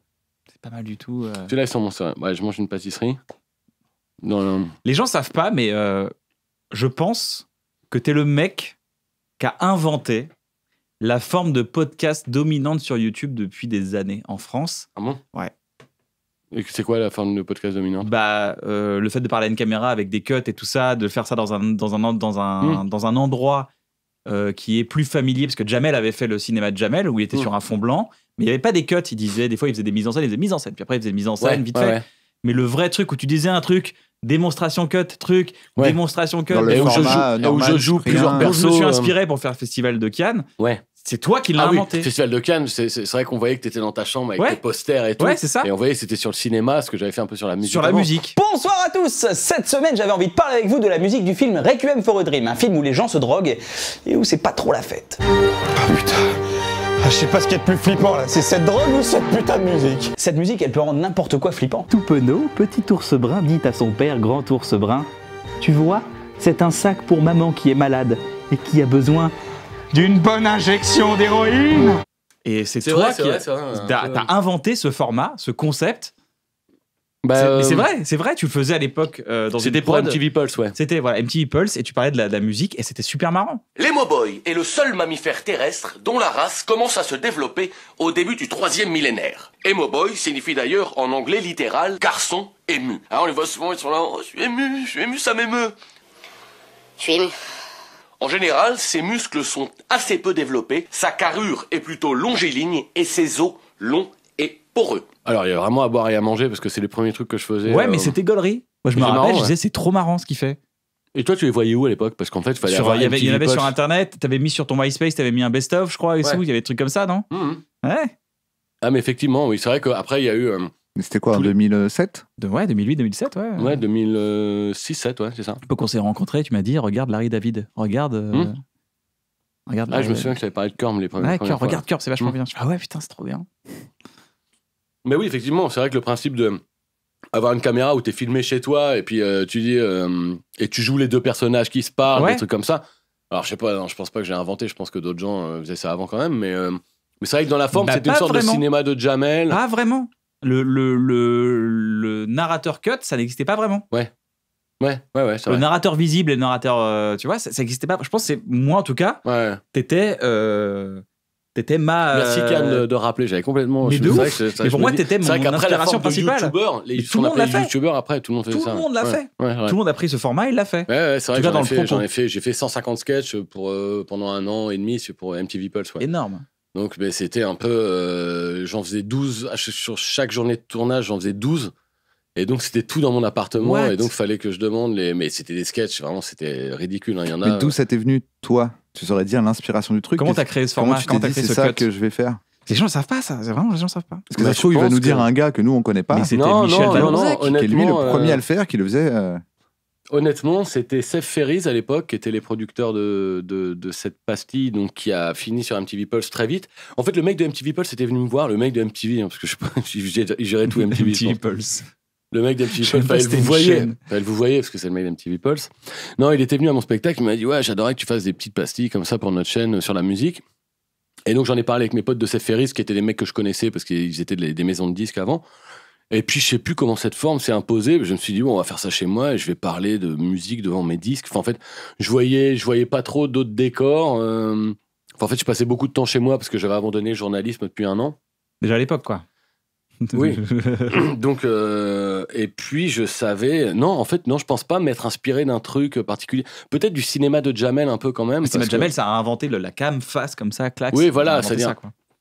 C'est pas mal du tout. Tu Celui-là, ils sont Ouais, je mange une pâtisserie. Non, Les gens savent pas, mais euh, je pense que tu es le mec qui a inventé la forme de podcast dominante sur YouTube depuis des années en France. Ah bon Ouais. Et c'est quoi la forme de podcast dominante Bah, euh, le fait de parler à une caméra avec des cuts et tout ça, de faire ça dans un, dans un, dans un, hmm. dans un endroit euh, qui est plus familier, parce que Jamel avait fait le cinéma de Jamel, où il était hmm. sur un fond blanc, mais il n'y avait pas des cuts. Il disait, des fois, il faisait des mises en scène, il faisait mises en scène, puis après, il faisait des mises en scène, vite fait. Mais le vrai truc où tu disais un truc, démonstration cut, truc, démonstration cut, et où, je joue, où, je joue, plusieurs je me suis euh, inspiré pour faire le festival de Cannes. Ouais. C'est toi qui l'as ah inventé. Festival de Cannes, c'est vrai qu'on voyait que étais dans ta chambre avec tes posters et tout. Ouais, c'est ça. Et on voyait que c'était sur le cinéma, ce que j'avais fait un peu sur la musique. Sur la musique. Bonsoir à tous Cette semaine, j'avais envie de parler avec vous de la musique du film Requiem for a Dream, un film où les gens se droguent et où c'est pas trop la fête. oh, putain ah, je sais pas ce qu'il y a plus flippant là, c'est cette drogue ou cette putain de musique Cette musique, elle peut rendre n'importe quoi flippant. Tout penaud, petit ours brun dit à son père, grand ours brun, Tu vois, c'est un sac pour maman qui est malade et qui a besoin d'une bonne injection d'héroïne. Et c'est toi qui as inventé ce format, ce concept bah, euh, c'est vrai, c'est vrai, tu le faisais à l'époque euh, dans C'était pour MTV Pulse, ouais. C'était voilà, MTV Pulse et tu parlais de la, musique et c'était super marrant. boy est le seul mammifère terrestre dont la race commence à se développer au début du troisième millénaire. moboy signifie d'ailleurs en anglais littéral garçon ému. Alors ah, on les voit souvent, ils sont là, oh, je suis ému, je suis ému, ça m'émeut. Je suis ému. En général, ses muscles sont assez peu développés, sa carrure est plutôt longiligne et ses os longs et pour eux. Alors, il y a vraiment à boire et à manger parce que c'est les premiers trucs que je faisais. Ouais, mais euh, c'était gaulerie. Moi, je me rappelle, je disais, c'est trop marrant ce qu'il fait. Et toi, tu les voyais où à l'époque Parce qu'en fait, fallait avoir il y avait, il y avait sur Internet, t'avais mis sur ton MySpace, t'avais mis un best-of, je crois, et tout. il y avait des trucs comme ça, non mmh, mmh. Ouais. Ah, mais effectivement, oui, c'est vrai qu'après, il y a eu. Euh, mais c'était quoi, en 2007 Ouais, 2008, 2007, ouais. Ouais, 2006, 7, ouais, c'est ça. Un peu qu'on s'est rencontrés, tu m'as dit, regarde Larry David, regarde. Euh, mmh. Regarde, ah, je me souviens que avais parlé de Corm les premiers. Ouais, Corm, regarde c'est vachement bien. ah ouais, putain, c'est trop bien. Mais oui, effectivement, c'est vrai que le principe de avoir une caméra où tu es filmé chez toi et puis euh, tu dis euh, et tu joues les deux personnages qui se parlent, des trucs comme ça. Alors je sais pas, non, je pense pas que j'ai inventé, je pense que d'autres gens euh, faisaient ça avant quand même, mais c'est vrai que dans la forme, bah, c'était une sorte de cinéma de Jamel. Ah vraiment le, narrateur cut, ça n'existait pas vraiment. Ouais. Ouais, ouais, ouais. Le narrateur visible et le narrateur, tu vois, ça n'existait pas. Je pense que c'est moi en tout cas. Ouais. T'étais T'étais ma. Merci euh, de, rappeler, j'avais complètement. Mais, de ouf. mais pour moi, t'étais mon vrai inspiration principale. Les, tout le monde l'a fait. YouTubeurs, après, tout le monde fait ça. Tout le monde l'a fait. tout le monde a pris ce format et l'a fait. Ouais, ouais, c'est vrai. J'en ai, fait, ai fait, j'ai fait 150 sketchs pour, euh, pendant un an et demi pour MTV Pulse. Énorme. Donc, ben, c'était un peu. Euh, j'en faisais 12. Sur chaque journée de tournage, j'en faisais 12. Et donc c'était tout dans mon appartement et donc fallait que je demande les. Mais c'était des sketchs, vraiment c'était ridicule. Hein, il y en a. Mais d'où euh. ça t'est venu toi Tu saurais dire l'inspiration du truc Comment t'as créé ce format Comment tu t'es dit c'est ça que je vais faire les gens ne savent pas ça, vraiment les gens ne savent pas. Parce que bah, ça se trouve, il va nous dire un gars que nous on connaît pas. c'était Michel non, non, non, qui lui le euh, premier à le faire, qui le faisait. Euh. Honnêtement, c'était Seth Ferris à l'époque, qui était les producteurs de, de, cette pastille, donc qui a fini sur MTV Pulse très vite. En fait, le mec de MTV Pulse était venu me voir, le mec de MTV, hein, parce que je, gérais tout MTV Pulse le mec d'MTV Pulse. vous voyez, vous voyez, parce que c'est le mec d'MTV Pulse. Non, il était venu à mon spectacle. Il m'a dit Ouais, j'adorerais que tu fasses des petites pastilles comme ça pour notre chaîne euh, sur la musique. Et donc, j'en ai parlé avec mes potes de Seferis, qui étaient des mecs que je connaissais parce qu'ils étaient des maisons de disques avant. Et puis, je sais plus comment cette forme s'est imposée. Je me suis dit, bon, on va faire ça chez moi et je vais parler de musique devant mes disques. en fait, je voyais, je voyais pas trop d'autres décors. Euh. en fait, je passais beaucoup de temps chez moi parce que j'avais abandonné le journalisme depuis un an. Déjà à l'époque, quoi. Oui. Donc, euh, et puis je savais. Non, en fait, non, je pense pas m'être inspiré d'un truc particulier. Peut-être du cinéma de Jamel un peu quand même. Le cinéma Jamel, ça a inventé le, la cam face comme ça, claque. Oui, voilà, cest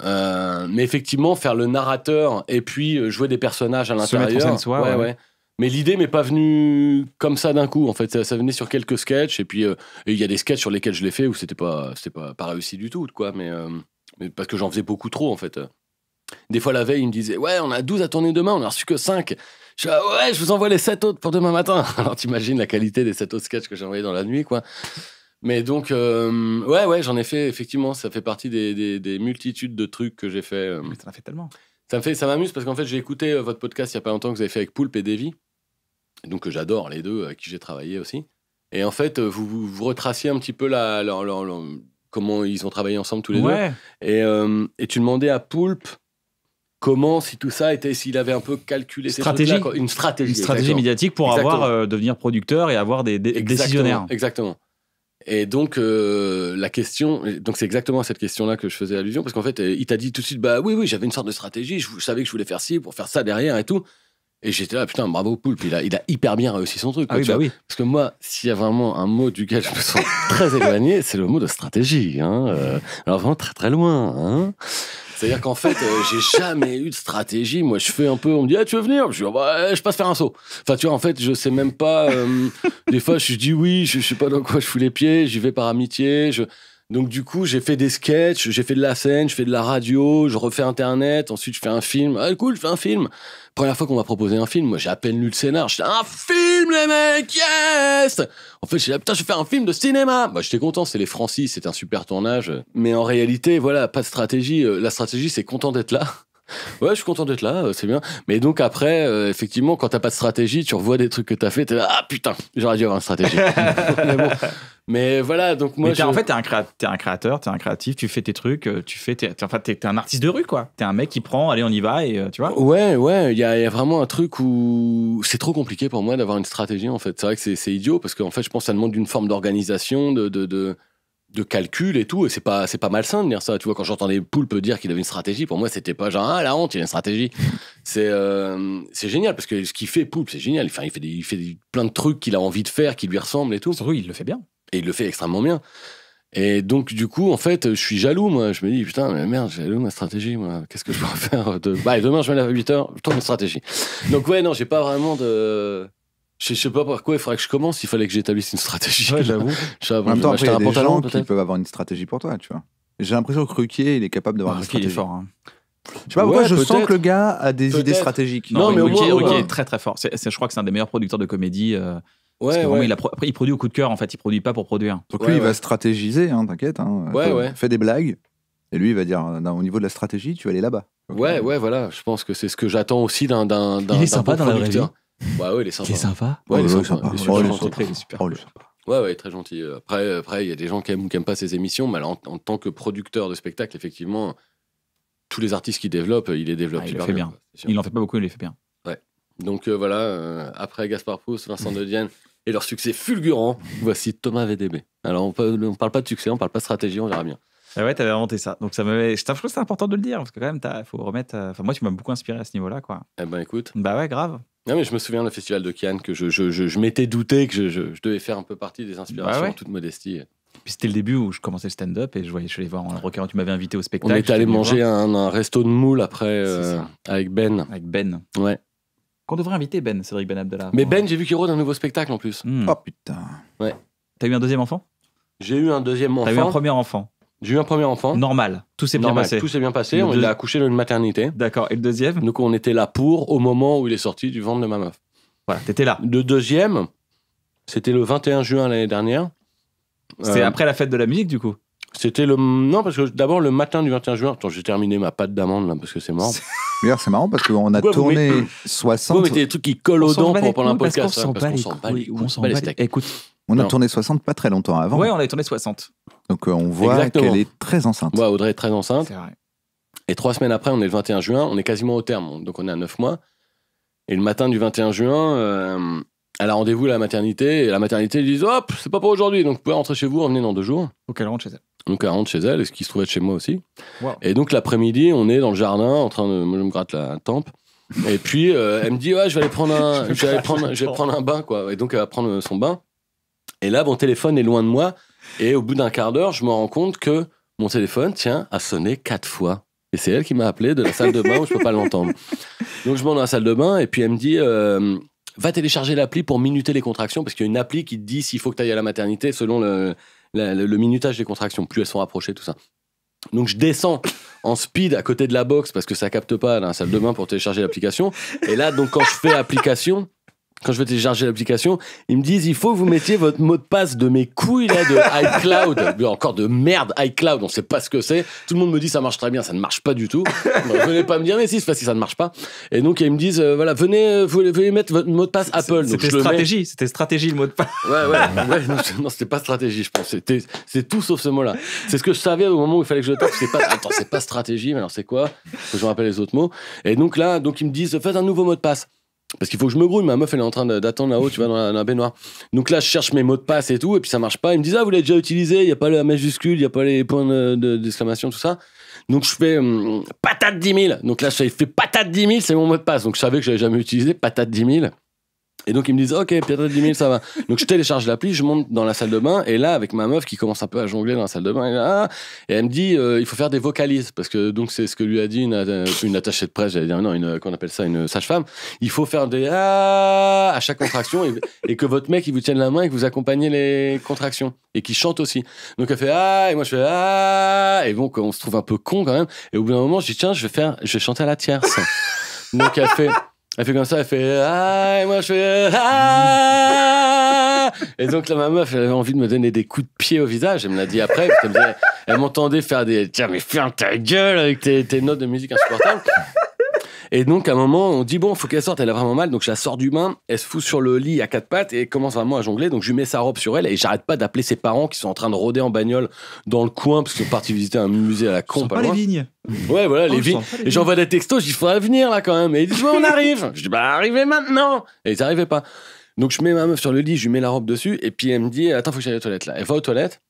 euh, mais effectivement, faire le narrateur et puis euh, jouer des personnages à l'intérieur. Ouais, Mais l'idée m'est pas venue comme ça d'un coup. En fait, ça, venait sur quelques sketchs et puis il y a des sketchs sur lesquels je l'ai fait où c'était pas, pas, pas réussi du tout, quoi. mais parce que j'en faisais beaucoup trop, en fait. Des fois, la veille, ils me disaient Ouais, on a 12 à tourner demain, on a reçu que 5. Je suis ah ouais, je vous envoie les 7 autres pour demain matin. Alors, t'imagines la qualité des 7 autres sketchs que j'ai envoyés dans la nuit, quoi. Mais donc, euh, ouais, ouais, j'en ai fait, effectivement, ça fait partie des, des, multitudes de trucs que j'ai fait. Euh. Mais as fait tellement. Ça fait, ça m'amuse parce qu'en fait, j'ai écouté euh, votre podcast il n'y a pas longtemps que vous avez fait avec Poulpe et Davy. Donc, que j'adore, les deux, avec qui j'ai travaillé aussi. Et en fait, vous, vous, retraciez un petit peu la, comment ils ont travaillé ensemble tous les deux. Et, et tu demandais à Poulpe comment, si tout ça était, s'il avait un peu calculé stratégie. une stratégie, une stratégie médiatique pour euh, devenir producteur et avoir des, décisionnaires. Exactement. Et donc euh, la question, donc c'est exactement à cette question-là que je faisais allusion parce qu'en fait, euh, il t'a dit tout de suite, bah oui, oui, j'avais une sorte de stratégie, je, savais que je voulais faire ci pour faire ça derrière et tout. Et j'étais là, putain, bravo Poulpe, il a, il a hyper bien réussi son truc. Ah bah oui. Parce que moi, s'il y a vraiment un mot duquel je me sens très éloigné, c'est le mot de stratégie. Hein. alors vraiment très très loin. Hein. C'est-à-dire qu'en fait, euh, j'ai jamais eu de stratégie. Moi, je fais un peu, on me dit, Ah, tu veux venir Je dis, bah, euh, je passe faire un saut. Enfin, tu vois, en fait, je sais même pas. Euh, des fois, je dis oui, je, je sais pas dans quoi je fous les pieds, j'y vais par amitié. Je... Donc du coup, j'ai fait des sketchs, j'ai fait de la scène, je fais de la radio, je refais Internet, ensuite je fais un film. Ah cool, je fais un film. Première fois qu'on m'a proposé un film, moi j'ai à peine lu le scénar. J'étais un film les mecs, yes En fait, j'ai là, putain, je fais un film de cinéma. Bah j'étais content, c'est les Francis, c'est un super tournage. Mais en réalité, voilà, pas de stratégie. Euh, la stratégie, c'est content d'être là ouais, je suis content d'être là, euh, c'est bien. Mais donc après, euh, effectivement, quand t'as pas de stratégie, tu revois des trucs que t'as fait, t'es là, ah putain, j'aurais dû avoir une stratégie. mais, voilà, donc moi. Mais En fait, t'es un, créateur, t'es un créatif, tu fais tes trucs, euh, tu fais. T'es, un artiste de rue, quoi. T'es un mec qui prend, allez, on y va, et tu vois. Ouais, ouais, il y, a, vraiment un truc où c'est trop compliqué pour moi d'avoir une stratégie, en fait. C'est vrai que c'est, idiot, parce qu'en fait, je pense que ça demande une forme d'organisation, de de calcul et tout, et c'est pas, c'est pas malsain de dire ça. Tu vois, quand j'entendais Poulpe dire qu'il avait une stratégie, pour moi, c'était pas genre, ah, la honte, il a une stratégie. c'est, euh, c'est génial, parce que ce qu'il fait, Poulpe, c'est génial. Enfin, il fait, il fait plein de trucs qu'il a envie de faire, qui lui ressemblent et tout. Surtout, il le fait bien. Et il le fait extrêmement bien. Et donc, du coup, en fait, je suis jaloux, moi. Je me dis, putain, mais merde, j'ai ma stratégie, moi. Qu'est-ce que je pourrais faire de... bah, demain, je me lève à 8 h je tourne stratégie. Donc, ouais, non, j'ai pas vraiment de. Je sais pas par quoi il faudrait que je commence. Il fallait que j'établisse une stratégie. j'avoue. en même temps, après, il y a des gens qui peuvent avoir une stratégie pour toi, tu vois. J'ai l'impression que Ruquier, il est capable d'avoir ah, quelque une Fort, hein. Je sais pas pourquoi, je sens que le gars a des idées stratégiques. Non, mais Ruquier, est très très fort. je crois que c'est un des meilleurs producteurs de comédie. Euh, il Après, il produit au coup de cœur, en fait, il produit pas pour produire. Donc lui, il va stratégiser, hein, t'inquiète. Hein, Fais des blagues. Et lui, il va dire, au niveau de la stratégie, tu vas aller là-bas. Ouais, ouais, voilà. Je pense que c'est ce que j'attends aussi d'un. Il est sympa dans la Ouais, bah ouais, il est sympa. sympa. Ouais, il est super Ouais, ouais, très gentil. Après, après, il y a des gens qui aiment ou qui n'aiment pas ses émissions, mais en, tant que producteur de spectacle, effectivement, tous les artistes qu'il développe, il les développe ah, il les fait bien. il en fait pas beaucoup, il les fait bien. Ouais. Donc euh, voilà, euh, après Gaspard Proust, Vincent Dedienne et leur succès fulgurant, voici Thomas VDB. Alors, on, parle pas de succès, on parle pas de stratégie, on verra bien. Ah ouais, t'avais inventé ça. Donc ça je trouve que c'est important de le dire parce que quand même, il faut remettre. Euh, enfin, moi, tu m'as beaucoup inspiré à ce niveau-là, quoi. Eh ben, écoute. Bah ouais, grave. Non, mais je me souviens le festival de Kian que je, m'étais douté que je, devais faire un peu partie des inspirations bah en toute modestie. Puis c'était le début où je commençais le stand-up et je voyais, je les voir en requérant, tu m'avais invité au spectacle. On est allé manger un, resto de moules après euh, avec Ben. Avec Ben. Ouais. Qu'on devrait inviter Ben, Cédric Ben Abdallah. Mais Ben, j'ai vu qu'il rôde un nouveau spectacle en plus. Hmm. Oh putain. Ouais. T'as eu un deuxième enfant J'ai eu un deuxième enfant. T'as eu un premier enfant j'ai eu un premier enfant. Normal. Tout s'est bien passé. Tout s'est bien passé. on l'a accouché dans une maternité. D'accord. Et le deuxième Donc on était là pour au moment où il est sorti du ventre de ma meuf. Voilà, t'étais là. Le deuxième, c'était le 21 juin l'année dernière. C'est euh, après la fête de la musique du coup c'était le. Non, parce que d'abord, le matin du 21 juin. Attends, j'ai terminé ma pâte d'amande, là, parce que c'est mort. D'ailleurs, c'est marrant parce qu'on a tourné 60. Vous mettez des trucs qui collent aux dents pour prendre un podcast. On s'en bat les Écoute, on a tourné 60 pas très longtemps avant. Oui, on a tourné 60. Donc euh, on voit qu'elle est très enceinte. Ouais, Audrey est très enceinte. Et trois semaines après, on est le 21 juin, on est quasiment au terme, donc on est à 9 mois. Et le matin du 21 juin, euh, elle a rendez-vous à la maternité, et la maternité lui dit Hop, c'est pas pour aujourd'hui, donc vous pouvez rentrer chez vous, revenez dans deux jours. Donc elle rentre chez elle. Donc elle rentre chez elle, et ce qui se trouvait chez moi aussi. Et donc l'après-midi, on est dans le jardin, en train de. Moi, me gratte la tempe. Et puis, euh, elle me dit, ouais, je vais aller prendre un, prendre, je vais prendre un bain, quoi. Et donc, elle va prendre son bain. Et là, mon téléphone est loin de moi. Et au bout d'un quart d'heure, je me rends compte que mon téléphone, tiens, a sonné quatre fois. Et c'est elle qui m'a appelé de la salle de bain où je peux pas l'entendre. Donc je monte dans la salle de bain et puis elle me dit euh, va télécharger l'appli pour minuter les contractions parce qu'il y a une appli qui te dit s'il faut que tu ailles à la maternité selon le, le, le, minutage des contractions. Plus elles sont rapprochées, tout ça. Donc je descends en speed à côté de la box parce que ça capte pas dans la salle de bain pour télécharger l'application. Et là, donc quand je fais application, quand je vais télécharger l'application, ils me disent il faut que vous mettiez votre mot de passe de mes couilles là de iCloud, encore de merde iCloud, on sait pas ce que c'est. Tout le monde me dit ça marche très bien, ça ne marche pas du tout. ne venez pas me dire mais si, c'est parce que ça ne marche pas. Et donc ils me disent euh, voilà venez euh, vous mettre votre mot de passe Apple. C'était stratégie, c'était stratégie le mot de passe. Ouais ouais, non, c'était pas stratégie je pense, c'était c'est tout sauf ce mot là. C'est ce que je savais au moment où il fallait que je le tape. C'est pas c'est pas stratégie mais alors c'est quoi Faut que je me rappelle les autres mots. Et donc là donc ils me disent faites un nouveau mot de passe. Parce qu'il faut que je me grouille, ma meuf elle est en train d'attendre là-haut, tu vois, dans la, baignoire. Donc là, je cherche mes mots de passe et tout, et puis ça marche pas. Ils me disent, ah, vous l'avez déjà utilisé, il n'y a pas la majuscule, il n'y a pas les points d'exclamation, tout ça. Donc je fais hum, patate 10 000. Donc là, je fait patate 10 000, c'est mon mot de passe. Donc je savais que je jamais utilisé, patate 10 000. Et donc ils me disent ok, Pierre de 10 000, ça va. Donc je télécharge l'appli, je monte dans la salle de bain et là avec ma meuf qui commence un peu à jongler dans la salle de bain et, là, ah, et elle me dit euh, il faut faire des vocalises parce que donc c'est ce que lui a dit une, euh, attachée de presse, j'allais dire non une euh, qu'on appelle ça une sage-femme. Il faut faire des ah, à chaque contraction et, que votre mec il vous tienne la main et que vous accompagnez les contractions et qui chante aussi. Donc elle fait ah et moi je fais ah et bon, on se trouve un peu con quand même et au bout d'un moment je dis tiens je vais faire je vais chanter à la tierce. donc elle fait elle fait comme ça, elle fait ah, et moi je fais ah. Et donc là, ma meuf, elle avait envie de me donner des coups de pied au visage. Elle me l'a dit après, Elle m'entendait faire des tiens, mais ferme ta gueule avec tes, tes notes de musique insupportables. Et donc, à un moment, on dit bon, faut qu'elle sorte, elle a vraiment mal. Donc, je la sors du bain, elle se fout sur le lit à quatre pattes et commence vraiment à jongler. Donc, je lui mets sa robe sur elle et j'arrête pas d'appeler ses parents qui sont en train de rôder en bagnole dans le coin parce qu'ils sont partis visiter un musée à la con. Pas, pas les vignes. Ouais, voilà, les oh, vignes. Et j'envoie des textos, je dis faudrait venir là quand même. Et ils disent bon, on arrive. je dis bah, arrivez maintenant. Et ils arrivaient pas. Donc, je mets ma meuf sur le lit, je lui mets la robe dessus et puis elle me dit attends, faut que j'aille aux toilettes là. Elle va aux toilettes.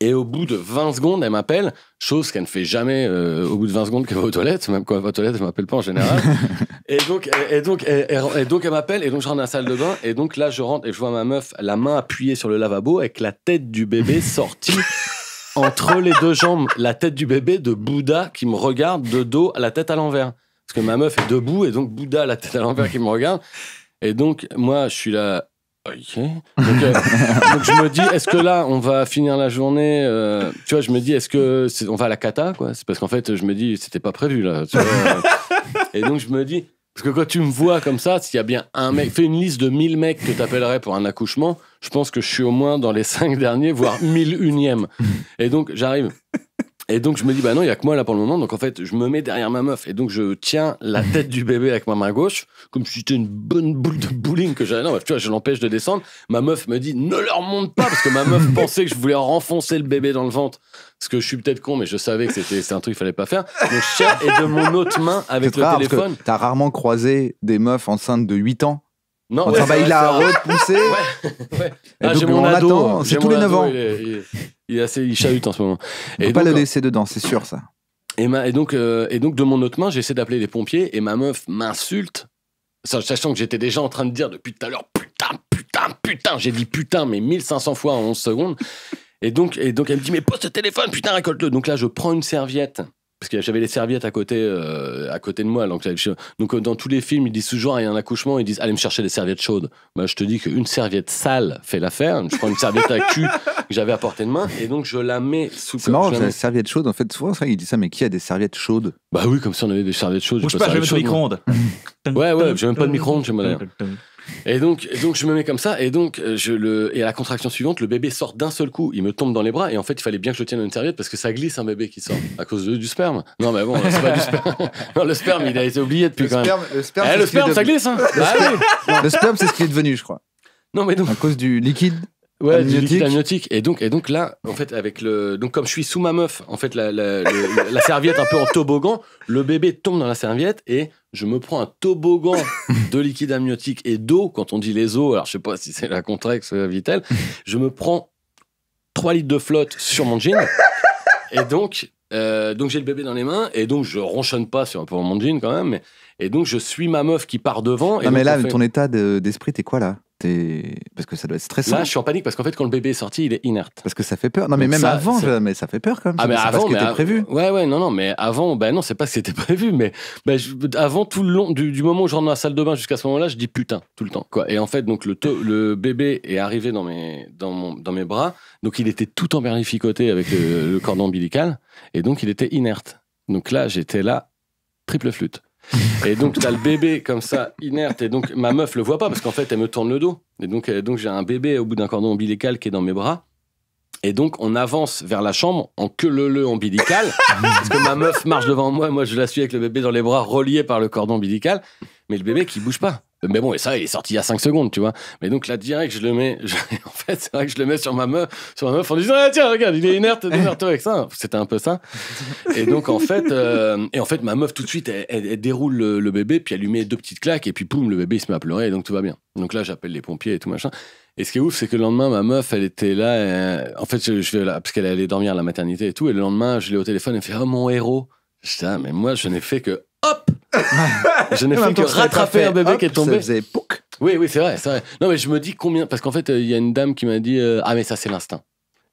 Et au bout de 20 secondes, elle m'appelle, chose qu'elle ne fait jamais euh, au bout de 20 secondes qu'elle va aux toilettes, même quand elle va aux toilettes, elle m'appelle pas en général. et donc, et, donc, et, donc elle m'appelle, et donc je rentre dans la salle de bain, et donc là je rentre et je vois ma meuf la main appuyée sur le lavabo avec la tête du bébé sortie. entre les deux jambes, la tête du bébé de Bouddha qui me regarde de dos, à la tête à l'envers. Parce que ma meuf est debout et donc Bouddha, la tête à l'envers, qui me regarde. Et donc, moi, je suis là Ok. Euh, donc, je me dis, est-ce que là, on va finir la journée euh, Tu vois, je me dis, est-ce que on va à la cata quoi C'est parce qu'en fait, je me dis, c'était pas prévu là. Tu vois euh. Et donc je me dis, parce que quand tu me vois comme ça, s'il y a bien un mec, fais une liste de 1000 mecs que t'appellerais pour un accouchement. Je pense que je suis au moins dans les cinq derniers, voire mille unième. Et donc j'arrive et donc je me dis bah non, il y a que moi là pour le moment. Donc en fait, je me mets derrière ma meuf et donc je tiens la tête du bébé avec ma main gauche comme si c'était une bonne boule de bowling que j'avais. Non, bah, tu vois, je l'empêche de descendre. Ma meuf me dit ne leur monte pas parce que ma meuf pensait que je voulais renfoncer le bébé dans le ventre. Parce que je suis peut-être con, mais je savais que c'était un truc qu'il fallait pas faire. est et de mon autre main avec le téléphone. T'as rarement croisé des meufs enceintes de 8 ans non, ouais, bah, il a repoussé. Ouais, Ah, donc, mon on ado, attend, c'est tous les 9 ans. Il assez, il chahute en ce moment. Et pas le euh, laisser dedans, c'est sûr ça. Et, et donc, euh, et donc de mon autre main, j'essaie d'appeler les pompiers et ma meuf m'insulte, sachant que j'étais déjà en train de dire depuis tout à l'heure putain, putain, putain. J'ai dit putain mais 1500 fois en 11 secondes. Et donc, et donc elle me dit mais pose ce téléphone, putain, récolte-le. Donc là, je prends une serviette parce que j'avais les serviettes à côté, euh, à côté de moi. Donc, donc euh, dans tous les films, ils disent toujours, il y a un accouchement, ils disent, allez me chercher des serviettes chaudes. Moi, je te dis qu'une serviette sale fait l'affaire. Je prends une serviette à cul que j'avais à portée de main et donc je la mets sous. C'est marrant, la serviette chaude. En fait, souvent, c'est vrai qu'ils disent ça, mais qui a des serviettes chaudes Bah oui, comme si on avait des serviettes chaudes. Je pas, pas je même pas micro-ondes. ouais, ouais, j'ai même pas de micro-ondes chez moi et donc, donc je me mets comme ça, et donc euh, je le, et à la contraction suivante, le bébé sort d'un seul coup, il me tombe dans les bras, et en fait, il fallait bien que je le tienne une serviette parce que ça glisse un bébé qui sort à cause du sperme. Non, mais bon, c'est pas du sperme. le sperme, il a été oublié depuis le quand même. Le sperme, eh, ça glisse. Hein. Bah le sperme, c'est ce qui est devenu, je crois. Non, mais donc. À cause du liquide. Ouais, liquide amniotique. Et donc, et donc là, en fait, avec le, donc comme je suis sous ma meuf, en fait, la, serviette un peu en toboggan, le bébé tombe dans la serviette et je me prends un toboggan de liquide amniotique et d'eau. Quand on dit les eaux, alors je sais pas si c'est la Contrex vitelle. je me prends 3 litres de flotte sur mon jean. Et donc, euh, donc j'ai le bébé dans les mains et donc je ronchonne pas sur un peu mon jean quand même. et donc je suis ma meuf qui part devant. Et mais là, ton état d'esprit, t'es quoi là parce que ça doit être stressant. Là, je suis en panique parce qu'en fait, quand le bébé est sorti, il est inerte. Parce que ça fait peur. Non, mais même avant, mais ça fait peur quand même. Ah, mais avant, mais prévu. Ouais, ouais, non, non, mais avant, ben non, c'est pas si c'était prévu, mais ben, avant tout le long, du, moment où je rentre dans la salle de bain jusqu'à ce moment-là, je dis putain tout le temps, quoi. Et en fait, donc le, bébé est arrivé dans mes, bras, donc il était tout emberlificoté avec le cordon ombilical, et donc il était inerte. Donc là, j'étais là, triple flûte. Et donc, tu as le bébé comme ça, inerte. Et donc, ma meuf le voit pas parce qu'en fait, elle me tourne le dos. Et donc, euh, donc j'ai un bébé au bout d'un cordon ombilical qui est dans mes bras. Et donc, on avance vers la chambre en que le le ombilical. parce que ma meuf marche devant moi, moi je la suis avec le bébé dans les bras, relié par le cordon ombilical. Mais le bébé qui bouge pas. Mais bon, et ça, il est sorti il y a 5 secondes, tu vois. Mais donc là, direct, je le mets. en fait, c'est vrai que je le mets sur ma meuf, sur ma meuf en disant ah, tiens, regarde, il est inerte, démerde avec ça. C'était un peu ça. Et donc, en fait, euh, et en fait ma meuf, tout de suite, elle, déroule le, bébé, puis elle lui met deux petites claques, et puis poum, le bébé, il se met à pleurer, et donc tout va bien. Donc là, j'appelle les pompiers et tout machin. Et ce qui est ouf, c'est que le lendemain, ma meuf, elle était là. en fait, je, vais là, parce qu'elle allait dormir à la maternité et tout. Et le lendemain, je l'ai au téléphone, elle me fait Oh, mon héros. Je ah, mais moi, je n'ai fait que hop Je n'ai fait que rattraper un bébé qui est tombé. Oui, oui, c'est vrai, c'est vrai. Non, mais je me dis combien. Parce qu'en fait, euh, il y a une dame qui m'a dit euh, Ah, mais ça, c'est l'instinct.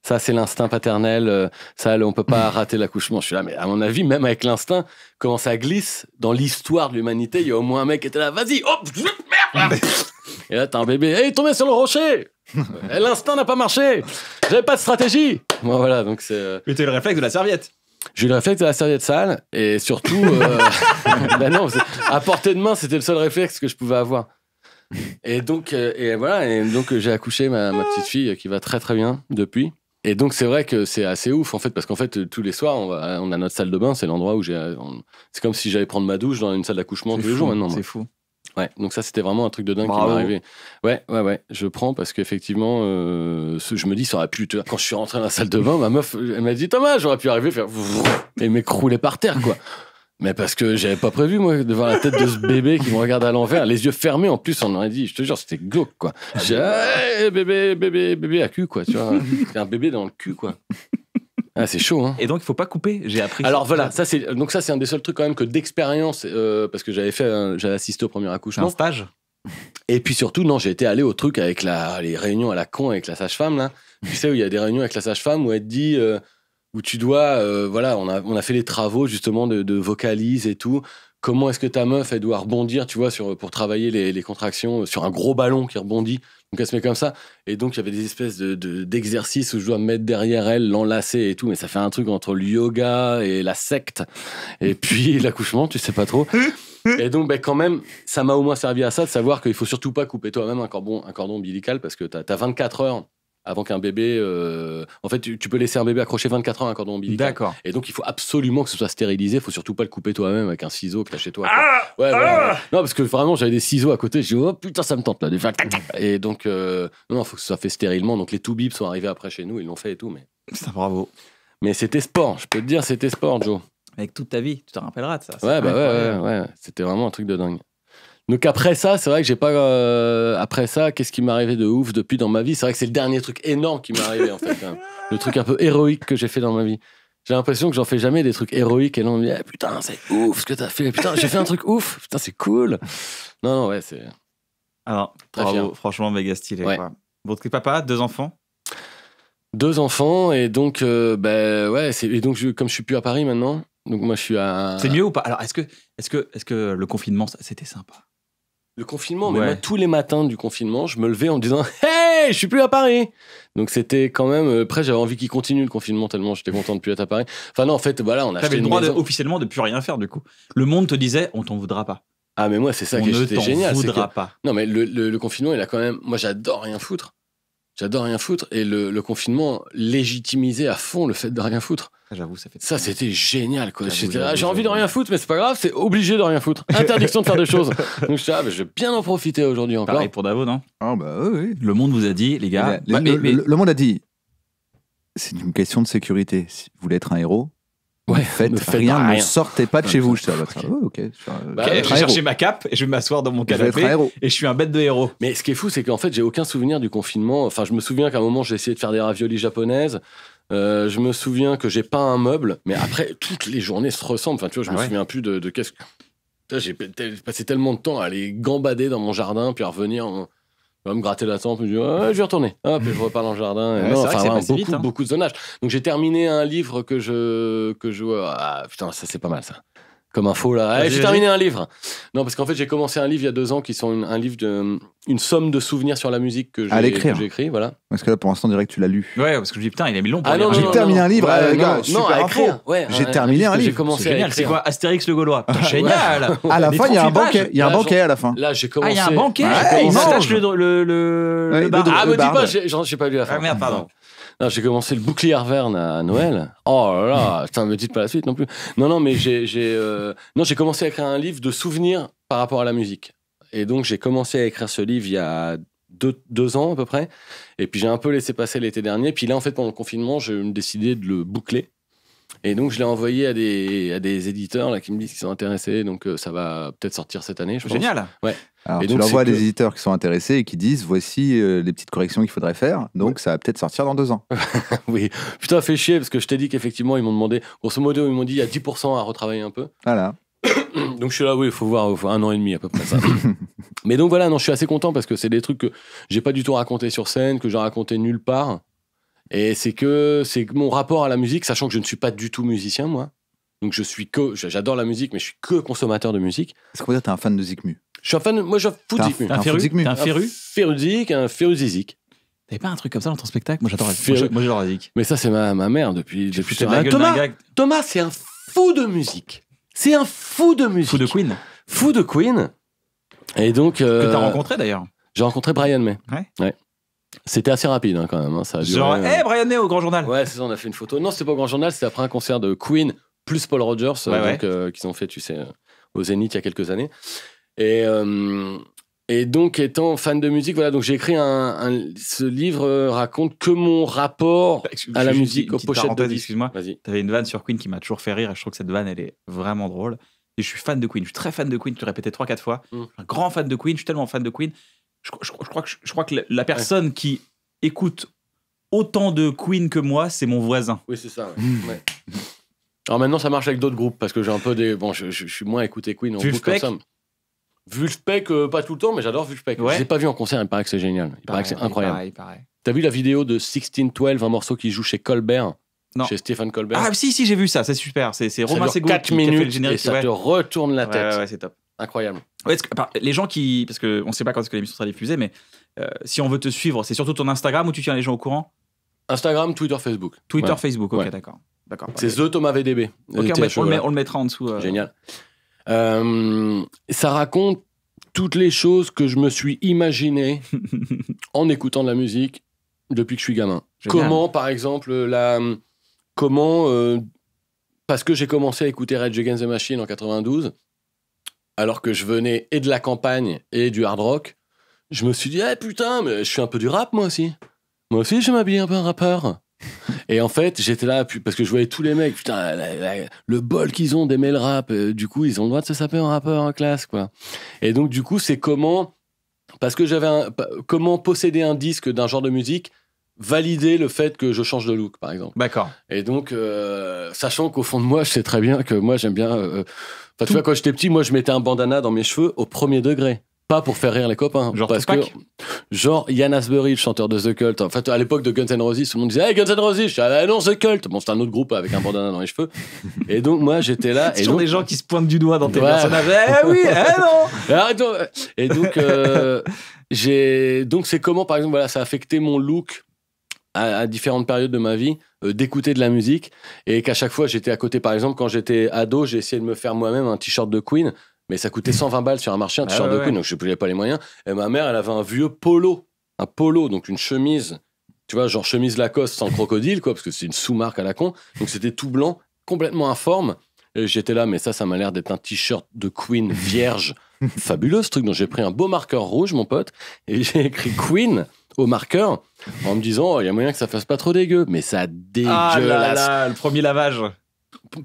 Ça, c'est l'instinct paternel. Euh, ça, on peut pas rater l'accouchement. Je suis là, mais à mon avis, même avec l'instinct, comment ça glisse dans l'histoire de l'humanité, il y a au moins un mec qui était là Vas-y, hop, merde Et là, t'as un bébé, il est tombé sur le rocher eh, L'instinct n'a pas marché J'avais pas de stratégie Moi, voilà, donc c'est. Mais t'as le réflexe de la serviette j'ai eu le réflexe de la serviette sale et surtout, euh, bah à portée de main, c'était le seul réflexe que je pouvais avoir. Et donc, euh, et voilà, et donc euh, j'ai accouché ma, petite fille qui va très très bien depuis. Et donc c'est vrai que c'est assez ouf en fait parce qu'en fait tous les soirs on, a notre salle de bain, c'est l'endroit où j'ai, c'est comme si j'allais prendre ma douche dans une salle d'accouchement tous les jours maintenant. C'est fou. Ouais, donc ça c'était vraiment un truc de dingue qui m'est arrivé. Ouais, ouais, ouais, je prends parce qu'effectivement, euh, je me dis, ça aurait pu. Quand je suis rentré dans la salle de bain, ma meuf, elle m'a dit, Thomas, j'aurais pu arriver, faire et m'écrouler par terre, quoi. Mais parce que j'avais pas prévu, moi, de voir la tête de ce bébé qui me regarde à l'envers, les yeux fermés en plus, on aurait dit, je te jure, c'était glauque, quoi. J'ai, eh, bébé, bébé, bébé à cul, quoi, tu vois. un bébé dans le cul, quoi. Ah, c'est chaud, hein. Et donc, il faut pas couper. J'ai appris. Alors voilà, ça c'est donc ça c'est un des seuls trucs quand même que d'expérience, euh, parce que j'avais fait, assisté au premier accouchement. Un stage Et puis surtout, non, j'ai été allé au truc avec les réunions à la con avec la sage-femme, là. Tu sais, où il y a des réunions avec la sage-femme où elle te dit, euh, où tu dois, euh, voilà, on a, fait les travaux justement de, vocalise et tout. Comment est-ce que ta meuf, elle doit rebondir, tu vois, pour travailler les, contractions sur un gros ballon qui rebondit donc elle se met comme ça. Et donc il y avait des espèces d'exercices de, d'exercice où je dois me mettre derrière elle, l'enlacer et tout. Mais ça fait un truc entre le yoga et la secte. Et puis l'accouchement, tu sais pas trop. Et donc, ben, quand même, ça m'a au moins servi à ça, de savoir qu'il faut surtout pas couper toi-même un cordon, un cordon ombilical parce que tu as 24 heures avant qu'un bébé. Euh, en fait, tu, peux laisser un bébé accroché 24 heures à un cordon ombilical. D'accord. Et donc, il faut absolument que ce soit stérilisé. Il faut surtout pas le couper toi-même avec un ciseau que as chez toi. Ah ouais, ah ouais, Non, parce que vraiment, j'avais des ciseaux à côté. J'ai dit, oh putain, ça me tente là. Et donc, euh, non, il faut que ce soit fait stérilement. Donc, les two bibs sont arrivés après chez nous. Ils l'ont fait et tout. Mais. Ça, bravo. Mais c'était sport. Je peux te dire, c'était sport, Joe. Avec toute ta vie. Tu te rappelleras de ça. Ouais, bah ouais, ouais, ouais. C'était vraiment un truc de dingue. Donc après ça, c'est vrai que j'ai pas. Euh, après ça, qu'est-ce qui m'est arrivé de ouf depuis dans ma vie C'est vrai que c'est le dernier truc énorme qui m'est arrivé en fait. Hein. Le truc un peu héroïque que j'ai fait dans ma vie. J'ai l'impression que j'en fais jamais des trucs héroïques et non. on eh, putain c'est ouf ce que t'as fait. Putain j'ai fait un truc ouf. Putain c'est cool. Non non ouais c'est. Alors très bravo, franchement méga stylé. Ouais. Quoi. Votre papa, deux enfants. Deux enfants et donc euh, ben ouais et donc je, comme je suis plus à Paris maintenant donc moi je suis à. C'est mieux ou pas Alors est-ce que est-ce que est-ce que le confinement c'était sympa le confinement, mais moi, tous les matins du confinement, je me levais en disant Hey, je suis plus à Paris Donc c'était quand même. Euh, après, j'avais envie qu'il continue le confinement tellement j'étais content de plus être à Paris. Enfin, non, en fait, voilà, on a fait le droit officiellement de plus rien faire du coup. Le monde te disait On t'en voudra pas. Ah, mais moi, c'est ça qui était génial. On voudra pas. Non, mais le, confinement, il a quand même. Moi, j'adore rien foutre. J'adore rien foutre et le, confinement légitimisait à fond le fait de rien foutre. Ah, j'avoue, ça c'était génial, quoi. J'ai envie de rien foutre, mais c'est pas grave, c'est obligé de rien foutre. Interdiction de faire des choses. Donc, je, vais bien en profiter aujourd'hui encore. Pareil pour Davo, non ah, bah, Le monde vous a dit, les gars. le monde a dit c'est une question de sécurité. Si vous voulez être un héros, Ouais, faites rien, ne sortez pas de chez vous. Je bah, vais chercher ma cape et je vais m'asseoir dans mon canapé et je suis un bête de héros. Mais ce qui est fou, c'est qu'en fait, j'ai aucun souvenir du confinement. Enfin, je me souviens qu'à un moment, j'ai essayé de faire des raviolis japonaises. Euh, je me souviens que j'ai pas un meuble, mais après, toutes les journées se ressemblent. Enfin, tu vois, je ah me souviens plus de, qu'est-ce que. J'ai passé tellement de temps à aller gambader dans mon jardin, puis à revenir. En il va me gratter la tempe, je dis, ah, je vais retourner. Hop, et je repars dans le jardin. Et non, vrai, beaucoup, hein. beaucoup de zonage. Donc j'ai terminé un livre que je. Que je ah, putain, ça c'est pas mal ça comme info là. Eh, j'ai terminé un livre. Non, parce qu'en fait, j'ai commencé un livre il y a deux ans qui sont un livre de une somme de souvenirs sur la musique que j'ai écrit. Voilà. Parce que là, pour l'instant, direct, tu l'as lu. Ouais, parce que je dis putain, il a mis long ah, J'ai terminé un livre, euh, gars, non, à écrire. Ouais, j'ai terminé un livre. J'ai commencé C'est quoi Astérix le Gaulois Génial. à la fin, il y a un banquet. Il y a un banquet à la fin. Là, j'ai commencé. Ah, il y a un banquet. Ah, il s'attache le Ah, me dis pas, j'ai pas lu la fin. Ah, merde, pardon j'ai commencé le bouclier Arverne à Noël. Oh là là, ne me dites pas la suite non plus. Non, non, mais j'ai, euh, non, j'ai commencé à écrire un livre de souvenirs par rapport à la musique. Et donc, j'ai commencé à écrire ce livre il y a deux, deux, ans à peu près. Et puis, j'ai un peu laissé passer l'été dernier. Puis là, en fait, pendant le confinement, j'ai décidé de le boucler. Et donc, je l'ai envoyé à des, à des éditeurs là, qui me disent qu'ils sont intéressés. Donc, euh, ça va peut-être sortir cette année, je Génial Ouais. Alors, et tu l'envoies à des éditeurs qui sont intéressés et qui disent voici euh, les petites corrections qu'il faudrait faire. Donc, ça va peut-être sortir dans deux ans. oui. Putain, fait chier parce que je t'ai dit qu'effectivement, ils m'ont demandé, grosso modo, ils m'ont dit il y a 10% à retravailler un peu. Voilà. donc, je suis là, oui, il faut voir, un an et demi à peu près ça. Mais donc, voilà, non, je suis assez content parce que c'est des trucs que j'ai pas du tout raconté sur scène, que j'ai raconté nulle part. Et c'est que c'est mon rapport à la musique, sachant que je ne suis pas du tout musicien, moi. Donc je suis que, j'adore la musique, mais je suis que consommateur de musique. Est-ce que vous dire que t'es un fan de Zikmu Je suis un fan, moi je suis un fou de Un féru Un féru Zik, un Zizik. T'avais pas un truc comme ça dans ton spectacle Moi j'adore Moi j'adore Zik. Mais ça c'est ma, ma mère depuis... depuis Thomas, Thomas c'est un fou de musique. C'est un fou de musique. Fou de Queen. Fou de Queen. Et donc... que t'as euh, rencontré d'ailleurs. J'ai rencontré Brian May. ouais. C'était assez rapide hein, quand même. Hein, ça Genre, hé euh, eh, Brian May au Grand Journal Ouais, c'est ça, on a fait une photo. Non, c'est pas au Grand Journal, C'est après un concert de Queen plus Paul Rogers euh, euh, qu'ils ont fait, tu sais, au Zénith il y a quelques années. Et. donc, étant fan de musique, voilà, donc j'ai écrit un, ce livre raconte que mon rapport bah, à la musique, aux pochettes de Excuse-moi, vas-y. T'avais une vanne sur Queen qui m'a toujours fait rire. Et je trouve que cette vanne, elle est vraiment drôle. Et je suis fan de Queen. Je suis très fan de Queen. Je répétais répété trois, quatre fois. Mm. un grand fan de Queen. Je suis tellement fan de Queen je, crois que, je crois que la, personne qui écoute autant de Queen que moi, c'est mon voisin. Oui, c'est ça. Hmm. Alors maintenant, ça marche avec d'autres groupes parce que j'ai un peu des. Bon, je, suis moins écouté Queen en boucle comme euh, pas tout le temps, mais j'adore vu Je l'ai pas vu en concert, il paraît que c'est génial. Il paraît, que c'est incroyable. T'as vu la vidéo de 1612, un morceau qui joue chez Colbert non. Chez Stephen Colbert. Ah, si, si, j'ai vu ça, c'est super. C'est Romain 4 minutes Et ça te retourne la tête. Ouais, ouais, c'est top. Incroyable. les gens qui. Parce qu'on ne sait pas quand est-ce que l'émission sera diffusée, mais euh, si on veut te suivre, c'est surtout ton Instagram où tu tiens les gens au courant Instagram, Twitter, Facebook. Twitter, Facebook, ok, d'accord. d'accord. C'est The Thomas VDB. Ok, on, le mettra en dessous. Euh. Génial. Euh, ça raconte toutes les choses que je me suis imaginé en écoutant de la musique depuis que je suis gamin. Génial. Comment, par exemple, la. Comment. parce que j'ai commencé à écouter Rage Against the Machine en 92 alors que je venais et de la campagne et du hard rock, je me suis dit, eh, putain, mais je suis un peu du rap moi aussi. Moi aussi, je m'habille un peu un rappeur. Et en fait, j'étais là parce que je voyais tous les mecs, putain, le bol qu'ils ont d'aimer le rap. Euh, du coup, ils ont le droit de se saper en rappeur en classe, quoi. Et donc, du coup, c'est comment, parce que j'avais, comment posséder un disque d'un genre de musique valider le fait que je change de look, par exemple. D'accord. Et donc, euh, sachant qu'au fond de moi, je sais très bien que moi, j'aime bien euh, tu vois, quand j'étais petit, moi, je mettais un bandana dans mes cheveux au premier degré. Pas pour faire rire les copains. Genre parce que, Genre Yann Asbury, le chanteur de The Cult. En fait, à l'époque de Guns N' Roses, tout le monde disait Hey, Guns N' Roses Je ah, non, The Cult Bon, c'est un autre groupe avec un bandana dans les cheveux. Et donc, moi, j'étais là. et donc... des gens qui se pointent du doigt dans tes personnages. Eh oui, eh non Et donc, euh, j'ai. Donc, c'est comment, par exemple, voilà, ça a affecté mon look à, différentes périodes de ma vie euh, d'écouter de la musique et qu'à chaque fois j'étais à côté. Par exemple, quand j'étais ado, j'ai essayé de me faire moi-même un t-shirt de Queen, mais ça coûtait 120 balles sur un marché un ah t-shirt de Queen, donc je n'avais pas les moyens. Et ma mère, elle avait un vieux polo, un polo, donc une chemise. Tu vois, genre chemise Lacoste sans crocodile, quoi, parce que c'est une sous-marque à la con. Donc c'était tout blanc, complètement informe. Et j'étais là, mais ça, ça m'a l'air d'être un t-shirt de Queen vierge. Fabuleux ce truc. Donc j'ai pris un beau marqueur rouge, mon pote, et j'ai écrit Queen au marqueur en me disant il y a moyen que ça fasse pas trop dégueu mais ça ah dégueulasse le premier lavage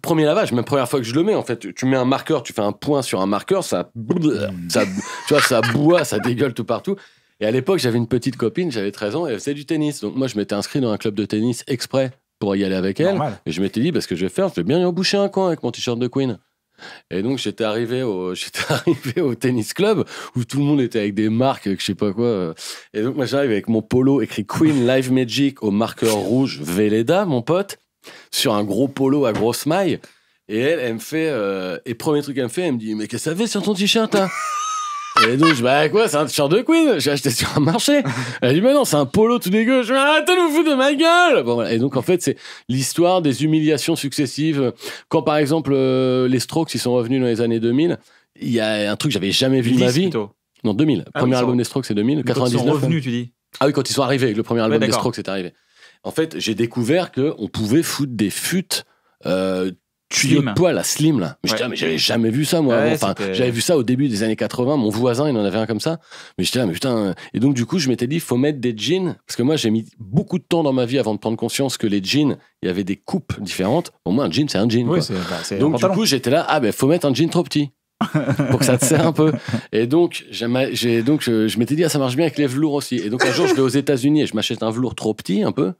premier lavage même première fois que je le mets en fait tu mets un marqueur tu fais un point sur un marqueur ça ça tu vois ça boit ça dégueule tout partout et à l'époque j'avais une petite copine j'avais 13 ans et elle faisait du tennis donc moi je m'étais inscrit dans un club de tennis exprès pour y aller avec elle et je m'étais dit parce bah, que je vais faire je vais bien y emboucher un coin avec mon t-shirt de Queen et donc j'étais arrivé au j'étais arrivé au tennis club où tout le monde était avec des marques que je sais pas quoi. Euh. Et donc moi j'arrive avec mon polo écrit Queen Live Magic au marqueur rouge Véleda mon pote sur un gros polo à grosse maille. Et elle, elle me fait euh, et premier truc qu'elle me fait, elle me dit mais qu'est-ce que ça fait sur ton t-shirt hein? Et donc, je bah quoi, c'est un t-shirt de Queen, j'ai acheté sur un marché. Elle dit, mais non, c'est un polo tout dégueu. Je dis, arrêtez de vous foutre de ma gueule! Bon, voilà. Et donc, en fait, c'est l'histoire des humiliations successives. Quand, par exemple, euh, les Strokes, ils sont revenus dans les années 2000, il y a un truc que j'avais jamais vu de ma vie. Plutôt. Non, 2000. Ah premier album des Strokes, c'est 2000. 99. Quand ils sont revenus, euh, tu dis? Ah oui, quand ils sont arrivés, le premier album des Strokes est arrivé. En fait, j'ai découvert qu'on pouvait foutre des futes euh, tuyau de poil, la slim là. Mais mais j'avais jamais vu ça moi. j'avais vu ça au début des années 80. Mon voisin, il en avait un comme ça. Mais j'étais mais putain. Euh. Et donc du coup, je m'étais dit, faut mettre des jeans parce que moi, j'ai mis beaucoup de temps dans ma vie avant de prendre conscience que les jeans, il y avait des coupes différentes. Au moins un jean, c'est un jean. Bah, donc du coup, j'étais là, ah ben, faut mettre un jean trop petit. pour que ça te sert un peu. Et donc, j'ai donc je, m'étais dit, ah, ça marche bien avec les velours aussi. Et donc, un jour, je vais aux États-Unis et je m'achète un velours trop petit, un peu.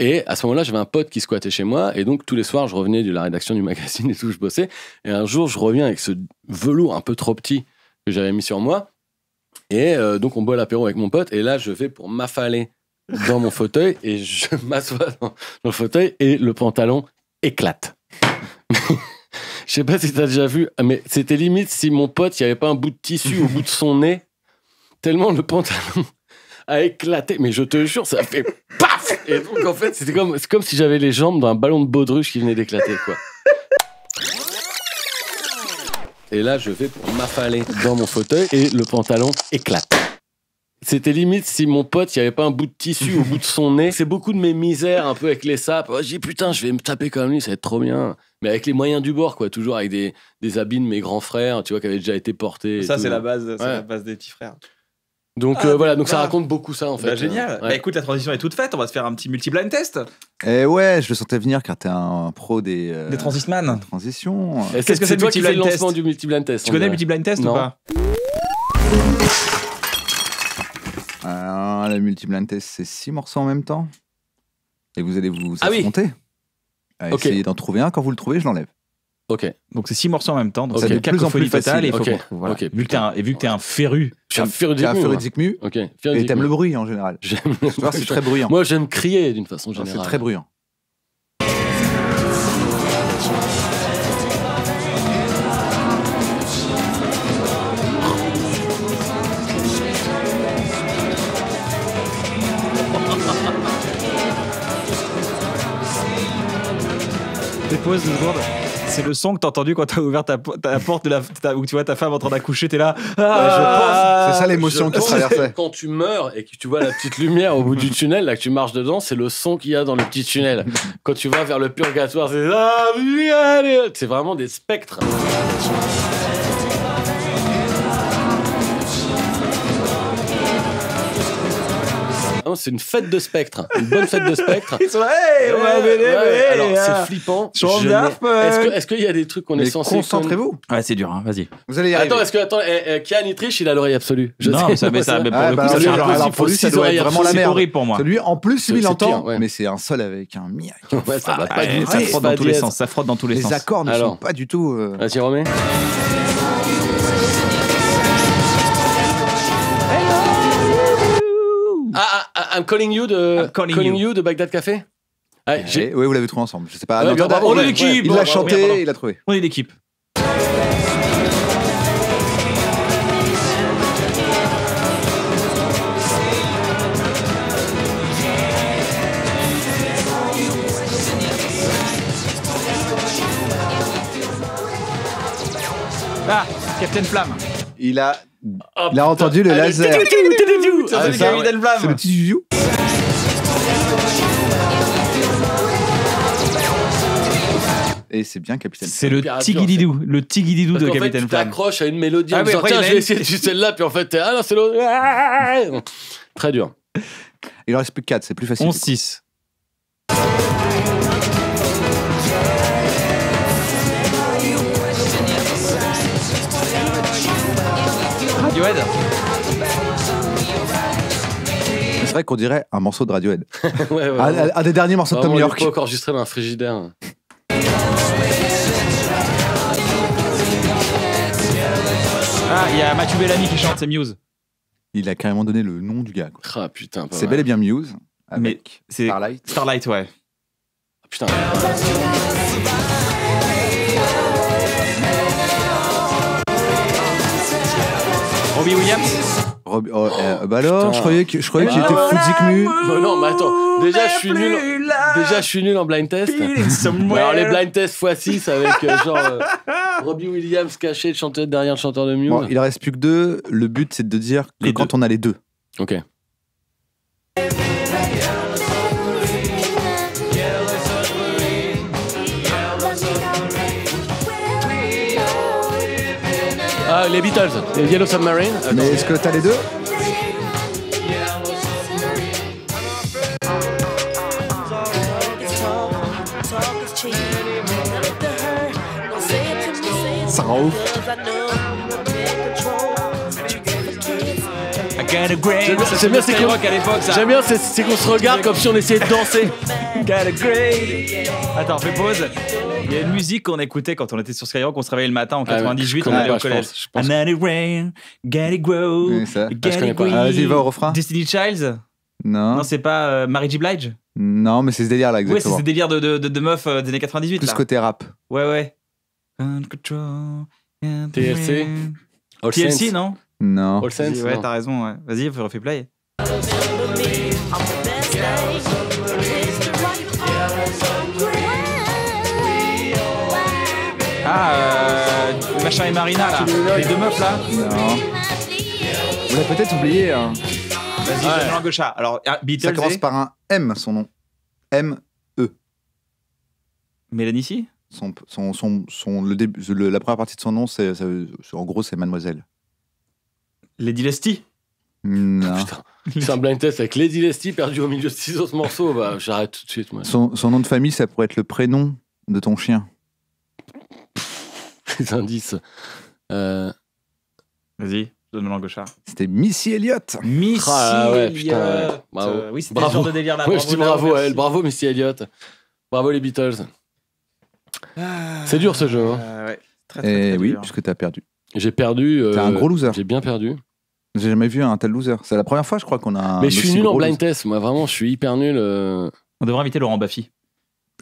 Et à ce moment-là, j'avais un pote qui squattait chez moi. Et donc, tous les soirs, je revenais de la rédaction du magazine et tout, je bossais. Et un jour, je reviens avec ce velours un peu trop petit que j'avais mis sur moi. Et euh, donc, on boit l'apéro avec mon pote. Et là, je vais pour m'affaler dans mon fauteuil. Et je m'assois dans, le fauteuil. Et le pantalon éclate. Je sais pas si tu as déjà vu, mais c'était limite si mon pote, il n'y avait pas un bout de tissu au bout de son nez, tellement le pantalon a éclaté. Mais je te jure, ça fait paf Et donc, en fait, c'était comme, comme si j'avais les jambes d'un ballon de baudruche qui venait d'éclater, quoi. Et là, je vais pour m'affaler dans mon fauteuil et le pantalon éclate. C'était limite si mon pote, il n'y avait pas un bout de tissu au bout de son nez. C'est beaucoup de mes misères un peu avec les sapes. Oh, j'ai putain, je vais me taper comme lui, ça va être trop bien. Mais avec les moyens du bord, quoi. Toujours avec des, des habits de mes grands frères, tu vois, qui avaient déjà été portés. Ça, c'est la, base, la base des petits frères. Donc ah, euh, voilà, donc ça bah. raconte beaucoup ça en bah, fait. Bah, génial. Bah, écoute, la transition est toute faite, on va se faire un petit multi-blind test. Eh ouais, je le sentais venir car t'es un pro des. Euh, des Transition. Qu'est-ce que c'est toi qui fais le lancement du multi-blind test Tu connais le multi-blind test non. ou pas Alors, ah, le multi-blind test, c'est six morceaux en même temps. Et vous allez vous ah affronter. Oui. d'en trouver un. Quand vous le trouvez, je l'enlève. Ok. Donc c'est six morceaux en même temps. Donc ça c'est de plus en plus Et, okay. et, vu que t'es un, féru un Furidic Mu. Ok. mu, et t'aimes le bruit en général. J'aime. c'est très bruyant. Moi, j'aime crier d'une façon générale. C'est très bruyant. Dépose une bourde. C'est le son que t'as entendu quand t'as ouvert ta, porte de la, où tu vois ta femme en train d'accoucher, t'es là. Ah c'est ça l'émotion qui traversait. Quand tu meurs et que tu vois la petite lumière au bout du tunnel, là que tu marches dedans, c'est le son qu'il y a dans le petit tunnel. Quand tu vas vers le purgatoire, c'est. C'est vraiment des spectres. Hein, c'est une fête de spectre, une bonne fête de spectre. ouais, c'est flippant. Est-ce qu'il y a des trucs qu'on est censé Concentrez-vous. Ouais, c'est dur, hein, vas-y. Vous allez y arriver. Attends, est-ce que attends, Kian eh, eh, il a l'oreille absolue. non, sais. ça, mais ça, mais pour ah, le bah, coup, ça, c'est doit vraiment la merde. horrible pour moi. Celui, en plus, il entend, mais c'est un sol avec un miac ça ah, frotte dans tous les sens. Ça frotte dans tous les, Les accords ne sont pas du tout. Euh, vas-y Romain. Ah, ah, ah, I'm calling you de calling, de Bagdad Café. Ah, eh oui, vous l'avez trouvé ensemble. Je sais pas. on est l'équipe. Il l'a chanté, il l'a trouvé. On est l'équipe. Ah, Captain Flamme. Il a il a entendu le laser. C'est le petit Juju. et c'est bien Capitaine C'est le tigididou, le tigididou de Capitaine Flamme. Tu t'accroches à une mélodie ah en disant tiens, je vais essayer de celle-là, puis en fait, ah non, c'est l'autre. Très dur. Il en reste plus 4, c'est plus facile. 11-6. C'est vrai qu'on dirait un morceau de Radiohead. un, des derniers morceaux de Tom York. On enregistré dans un frigidaire. Ah, il y a Mathieu Bellamy qui chante, c'est Muse. Il a carrément donné le nom du gars. Ah, c'est bel et bien Muse. Avec Starlight. Starlight, ouais. Ah, putain. Robbie Williams oh, eh, euh, Bah alors, je croyais que je croyais que j'étais oh, non, mais attends, déjà je suis nul. Déjà je suis nul en blind test. Alors les blind tests fois 6 avec euh, genre euh, Robbie Williams caché de chanteur derrière le chanteur de Mew. il ne reste plus que deux. Le but, c'est de dire que quand on a les deux. OK. les Beatles, les Yellow Submarine. Euh, Mais est-ce que t'as les deux Ça rend ouf. J'aime bien, c'est J'aime bien, c'est qu'on se regarde comme si on essayait de danser. Attends, fais pause. Il y a une musique qu'on écoutait quand on était sur Skyrock, on se réveillait le matin en 98, ah on allait au collège. Another rain, gotta grow, ah, gotta ah, Vas-y, va au refrain. Destiny Childs Non. Non, c'est pas euh, Mary G. Blige Non, mais c'est ce délire-là, exactement. Oui, c'est ce délire de, de, de, meuf euh, des années 98. Tout ce côté rap. Ouais, ouais. TLC TLC, non Non. All Sense Ouais, t'as raison, ouais. Vas-y, refais play. et Marina là. Les deux meufs là. Vous l'avez peut-être oublié. Hein. Vas-y, Jean Gauchat Alors, ah, Ça commence par un M, son nom. M, E Mélanie ici son, son, son, le début, la première partie de son nom, c'est, en gros, c'est Mademoiselle. Lady Lestie Non. Ah, c'est un blind test avec Lady Lestie perdu au milieu de six autres morceaux. Bah, j'arrête tout de suite, moi. son nom de famille, ça pourrait être le prénom de ton chien indices. Euh, Vas-y, donne moi C'était Missy Elliott. Missy ah, euh, Bravo. oui, c'était de délire bravo, je dis bravo à elle. Bravo, Missy Elliott. Bravo, les Beatles. Ah. c'est dur ce jeu. Et hein. euh, eh oui, puisque puisque t'as perdu. J'ai perdu. T'es un gros loser. J'ai bien perdu. J'ai jamais vu un tel loser. C'est la première fois, je crois, qu'on a. Mais je suis nul en blind test. Moi, vraiment, je suis hyper nul. On devrait inviter Laurent Baffy.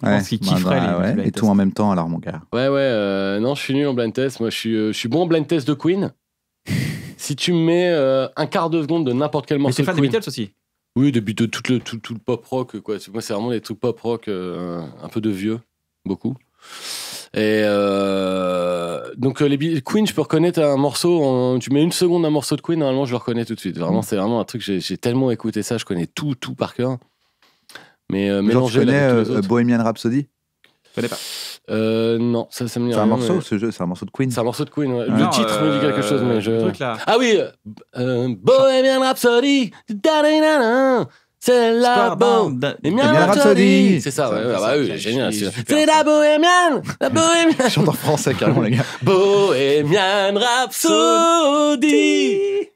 Ouais, bah, bah, Et tout en même temps, alors, mon gars. Ouais, ouais. Euh, non, je suis nul en blind test. Moi, je suis, euh, je suis bon en blind test de Queen. si tu me mets euh, un quart de seconde de n'importe quel morceau. Mais c'est fan de Beatles aussi. Oui, de, de tout, le, tout, le pop rock. Quoi. Moi, c'est vraiment des trucs pop rock un peu de vieux. Beaucoup. Et donc les Queen, je peux reconnaître un morceau. tu mets une seconde un morceau de Queen, normalement je le reconnais tout de suite. Vraiment, mm. c'est vraiment un truc. J'ai tellement écouté ça, je connais tout, tout par cœur. Mais euh, connais euh, Bohemian Rhapsody Je connais pas. Euh, non, C'est un morceau C'est un morceau de Queen C'est un morceau de Queen. Ah. Le titre dit quelque chose, mais je. Ah oui Bohemian Rhapsody C'est la Bohemian Rhapsody. C'est ça, bah génial. C'est la bohémienne Chante en français, carrément, les gars. Bohemian Rhapsody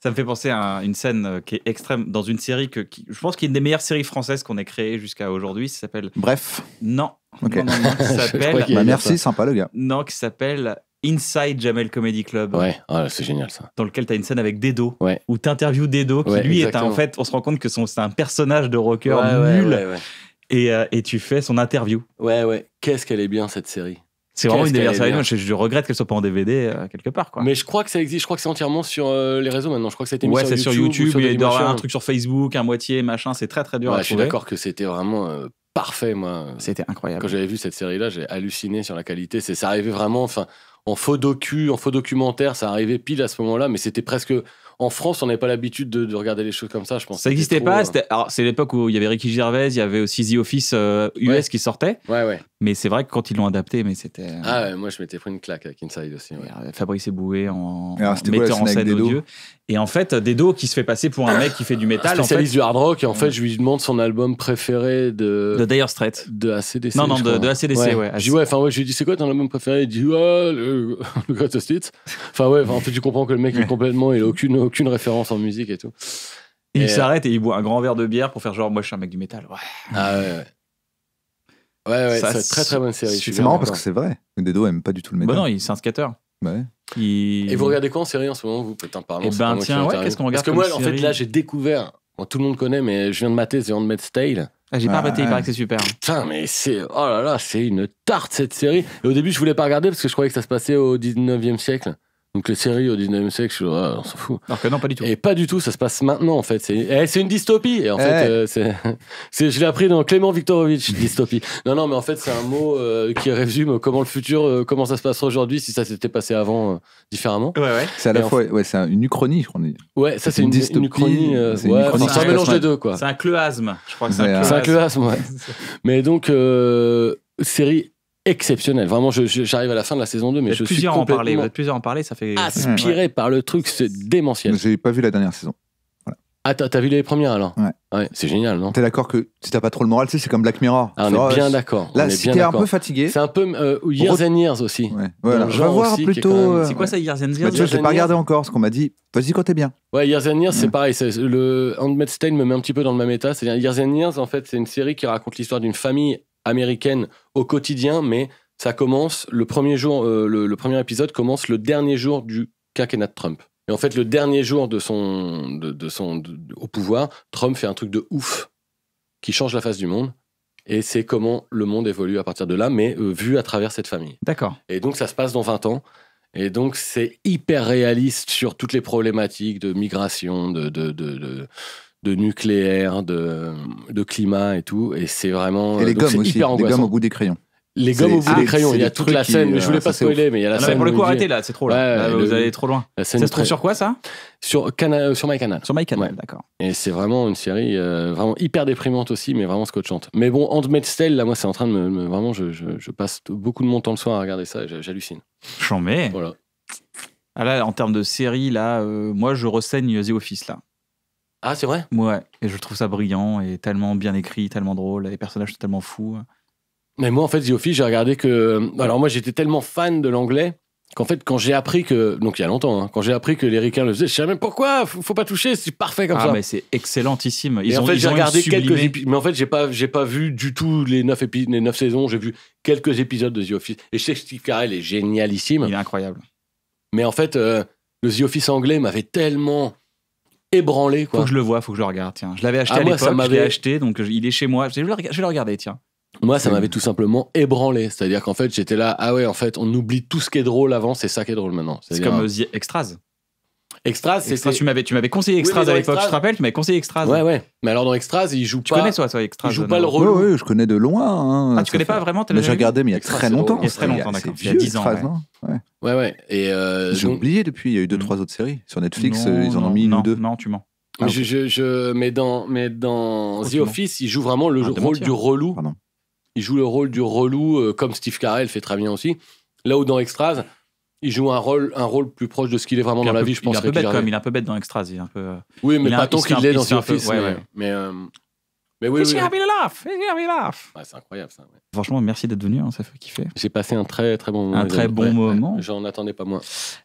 ça me fait penser à une scène euh, qui est extrême dans une série que je pense y est une des meilleures séries françaises qu'on ait créées jusqu'à aujourd'hui. Ça s'appelle. Bref. Non. Bah, merci, sympa le gars. Non, qui s'appelle Inside Jamel Comedy Club. Ouais, ah, c'est génial ça. Dans lequel tu as une scène avec Dedo, où tu interviews Dedo, qui lui est un, en fait, on se rend compte que c'est un personnage de rocker nul. Euh, et, tu fais son interview. Ouais, ouais. Qu'est-ce qu'elle est bien cette série. C'est vraiment une des Je, regrette qu'elle soit pas en DVD euh, quelque part. Mais je crois que ça existe. Je crois que c'est entièrement sur euh, les réseaux maintenant. Je crois que ça a été mis sur, YouTube, sur YouTube. il y a un truc sur Facebook, un moitié, machin. C'est très très dur à à Je suis d'accord que c'était vraiment euh, parfait, moi. C'était incroyable. Quand j'avais vu cette série-là, j'ai halluciné sur la qualité. C'est ça arrivait vraiment, enfin, en faux docu, en faux documentaire, ça arrivait pile à ce moment-là, mais c'était presque en France, on n'avait pas l'habitude de, regarder les choses comme ça, je pense. Ça n'existait pas. Euh, alors, c'est l'époque où il y avait Ricky Gervais, il y avait aussi The Office US euh, qui sortait. Ouais, ouais. Mais c'est vrai que quand ils l'ont adapté, mais c'était. Euh, ah ouais, moi je m'étais pris une claque avec Inside aussi. Fabrice Eboué en, ah, en metteur en scène Et en fait, Dedo qui se fait passer pour un mec qui fait du métal. Spécialiste en fait, du hard rock, et en fait, je lui demande son album préféré de. De Dire Straight. De ACDC. Non, non, de, ACDC, ouais. ouais. Je lui dis, c'est quoi ton album préféré Il dit, le, le Greatest Enfin, ouais, en fait, tu comprends que le mec est complètement, il a aucune aucune référence en musique et tout. Et, il euh, s'arrête et il boit un grand verre de bière pour faire genre, moi je suis un mec du métal. Ouais. Ah ouais, ouais. Ouais, c'est très très bonne série. C'est marrant parce que c'est vrai. Dedo aime pas du tout le bah métal. Bah non, il c'est un skater. Bah et vous regardez quoi en série en ce moment, vous Putain, parlons. Eh ben, tiens, ouais, qu'est-ce qu'on regarde Parce que moi, en fait, là, j'ai découvert. tout le monde connaît, mais je viens de mater The Handmaid's Tale. Ah, j'ai pas maté, ah, il paraît que c'est super. Putain, mais c'est. Oh là là, c'est une tarte cette série. au début, je voulais pas regarder parce que je croyais que ça se passait au 19e siècle. Donc les séries au 19e siècle, ah, on s'en fout. non, pas du tout. Et pas du tout, ça se passe maintenant en fait. C'est eh, une dystopie. Et en fait, euh, je l'ai appris dans Clément Viktorovitch, dystopie. Non, non, mais en fait, c'est un mot euh, qui résume comment le futur, euh, comment ça se passe aujourd'hui si ça s'était passé avant différemment. Ouais, ouais. C'est à la fois, ouais, c'est une uchronie, je crois. Ouais, ça c'est une, dystopie. Uchronie, c'est un, mélange des deux, quoi. C'est un cloasme. je crois que c'est un, un mais donc série exceptionnel. Vraiment, j'arrive à la fin de la saison 2, mais je suis complètement en Vous plusieurs en parler, ça fait aspiré par le truc, c'est démentiel. J'ai pas vu la dernière saison. Ah, t'as vu les premières alors Ouais. c'est génial, non T'es d'accord que si t'as pas trop le moral, c'est comme Black Mirror. Ah, on bien d'accord. Là, si t'es un peu fatigué. C'est un peu euh, Years and Years aussi. Ouais. voir plutôt. Euh, c'est quoi ça, Years and Years Je l'ai pas regardé encore, ce qu'on m'a dit. Vas-y quand t'es bien. Ouais, Years and Years, c'est mm. pareil. Le Handmaid's Tale me met un petit peu dans le même état. C'est-à-dire, Years and Years, en fait, c'est une série qui raconte l'histoire d'une famille américaine au quotidien, mais ça commence le premier jour, euh, le, premier épisode commence le dernier jour du quinquennat de Trump. Et en fait, le dernier jour de son, de, son au pouvoir, Trump fait un truc de ouf qui change la face du monde. Et c'est comment le monde évolue à partir de là, mais euh, vu à travers cette famille. D'accord. Et donc, ça se passe dans 20 ans. Et donc, c'est hyper réaliste sur toutes les problématiques de migration, de, de, de de nucléaire, de, de climat et tout. Et c'est vraiment. Et les gommes les gommes au bout des crayons. Les gommes au bout des crayons, il y a toute la scène, je euh, voulais pas spoiler, mais il y a la scène. Pour le coup, arrêtez là, c'est trop là. vous allez trop loin. Ça se sur quoi ça Sur canal, euh, sur My Sur d'accord. Et c'est vraiment une série euh, vraiment hyper déprimante aussi, mais vraiment scotchante. Mais bon, Handmaid's Tale, là, moi, c'est en train de me, vraiment, je, passe beaucoup de mon temps le soir à regarder ça, j'hallucine. J'en mets. Voilà. Ah là, en termes de série, là, moi, je ressaigne The Office là. Ah, c'est vrai Ouais, et je trouve ça brillant et tellement bien écrit, tellement drôle, les personnages sont tellement fous. Mais moi, en fait, The Office, j'ai regardé que. Alors, moi, j'étais tellement fan de l'anglais qu'en fait, quand j'ai appris que. Donc, il y a longtemps, hein, quand j'ai appris que les Ricains le faisaient, je sais même pourquoi, faut, faut pas toucher, c'est parfait comme ah, ça. Ah, mais c'est excellentissime. Ils et en fait, j'ai regardé quelques épisodes. Mais en fait, j'ai pas, pas vu du tout les neuf les neuf saisons, j'ai vu quelques épisodes de The Office. Et je sais que Steve Carell est génialissime. Il est incroyable. Mais en fait, euh, le The Office anglais m'avait tellement ébranlé. Quoi. Faut je le vois, faut que je le regarde. Tiens, je l'avais acheté ah, à l'époque, je acheté, donc euh, il est chez moi. Je vais, le, regarder, tiens. Moi, ça euh. m'avait tout simplement ébranlé. C'est-à-dire qu'en fait, j'étais là, ah ouais, en fait, on oublie tout ce qui est drôle avant, c'est ça qui est drôle maintenant. C'est comme euh, Extras. Extras, Extras tu m'avais, tu m'avais conseillé Extras à l'époque, je te rappelle, tu m'avais conseillé Extras. Ouais, ouais. Mais alors dans Extras, il joue tu pas. Tu connais toi, toi Extras Il joue euh, pas le rôle. Ouais, ouais, je connais de loin. Hein, ah, tu connais pas vraiment Mais j'ai regardé, mais il y a très longtemps. Il y a très longtemps, d'accord. Il y a 10 ans. Hein. ouais. ouais, euh, j'ai oublié depuis, il y a eu 2-3 autres séries. Sur Netflix, euh, ils en ont mis une ou deux. Non, tu mens. mais ah, dans, mais dans oh, The Office, il joue vraiment le ah, rôle du relou. Il joue le rôle du relou, comme Steve Carell fait très bien aussi. Là où dans Extras, il joue un rôle, un rôle plus proche de ce qu'il est vraiment dans la vie, je pense. Il est un peu bête quand il est un peu bête dans Extras. un peu, oui, mais pas tant qu'il l'est dans The Office. ouais, mais, euh, mais oui, oui, oui. having a laugh. having laugh. Bah, c'est incroyable ça. Franchement, merci d'être venu, hein, ça fait kiffer. J'ai passé un très très bon moment. Un très bon moment. J'en attendais pas moins.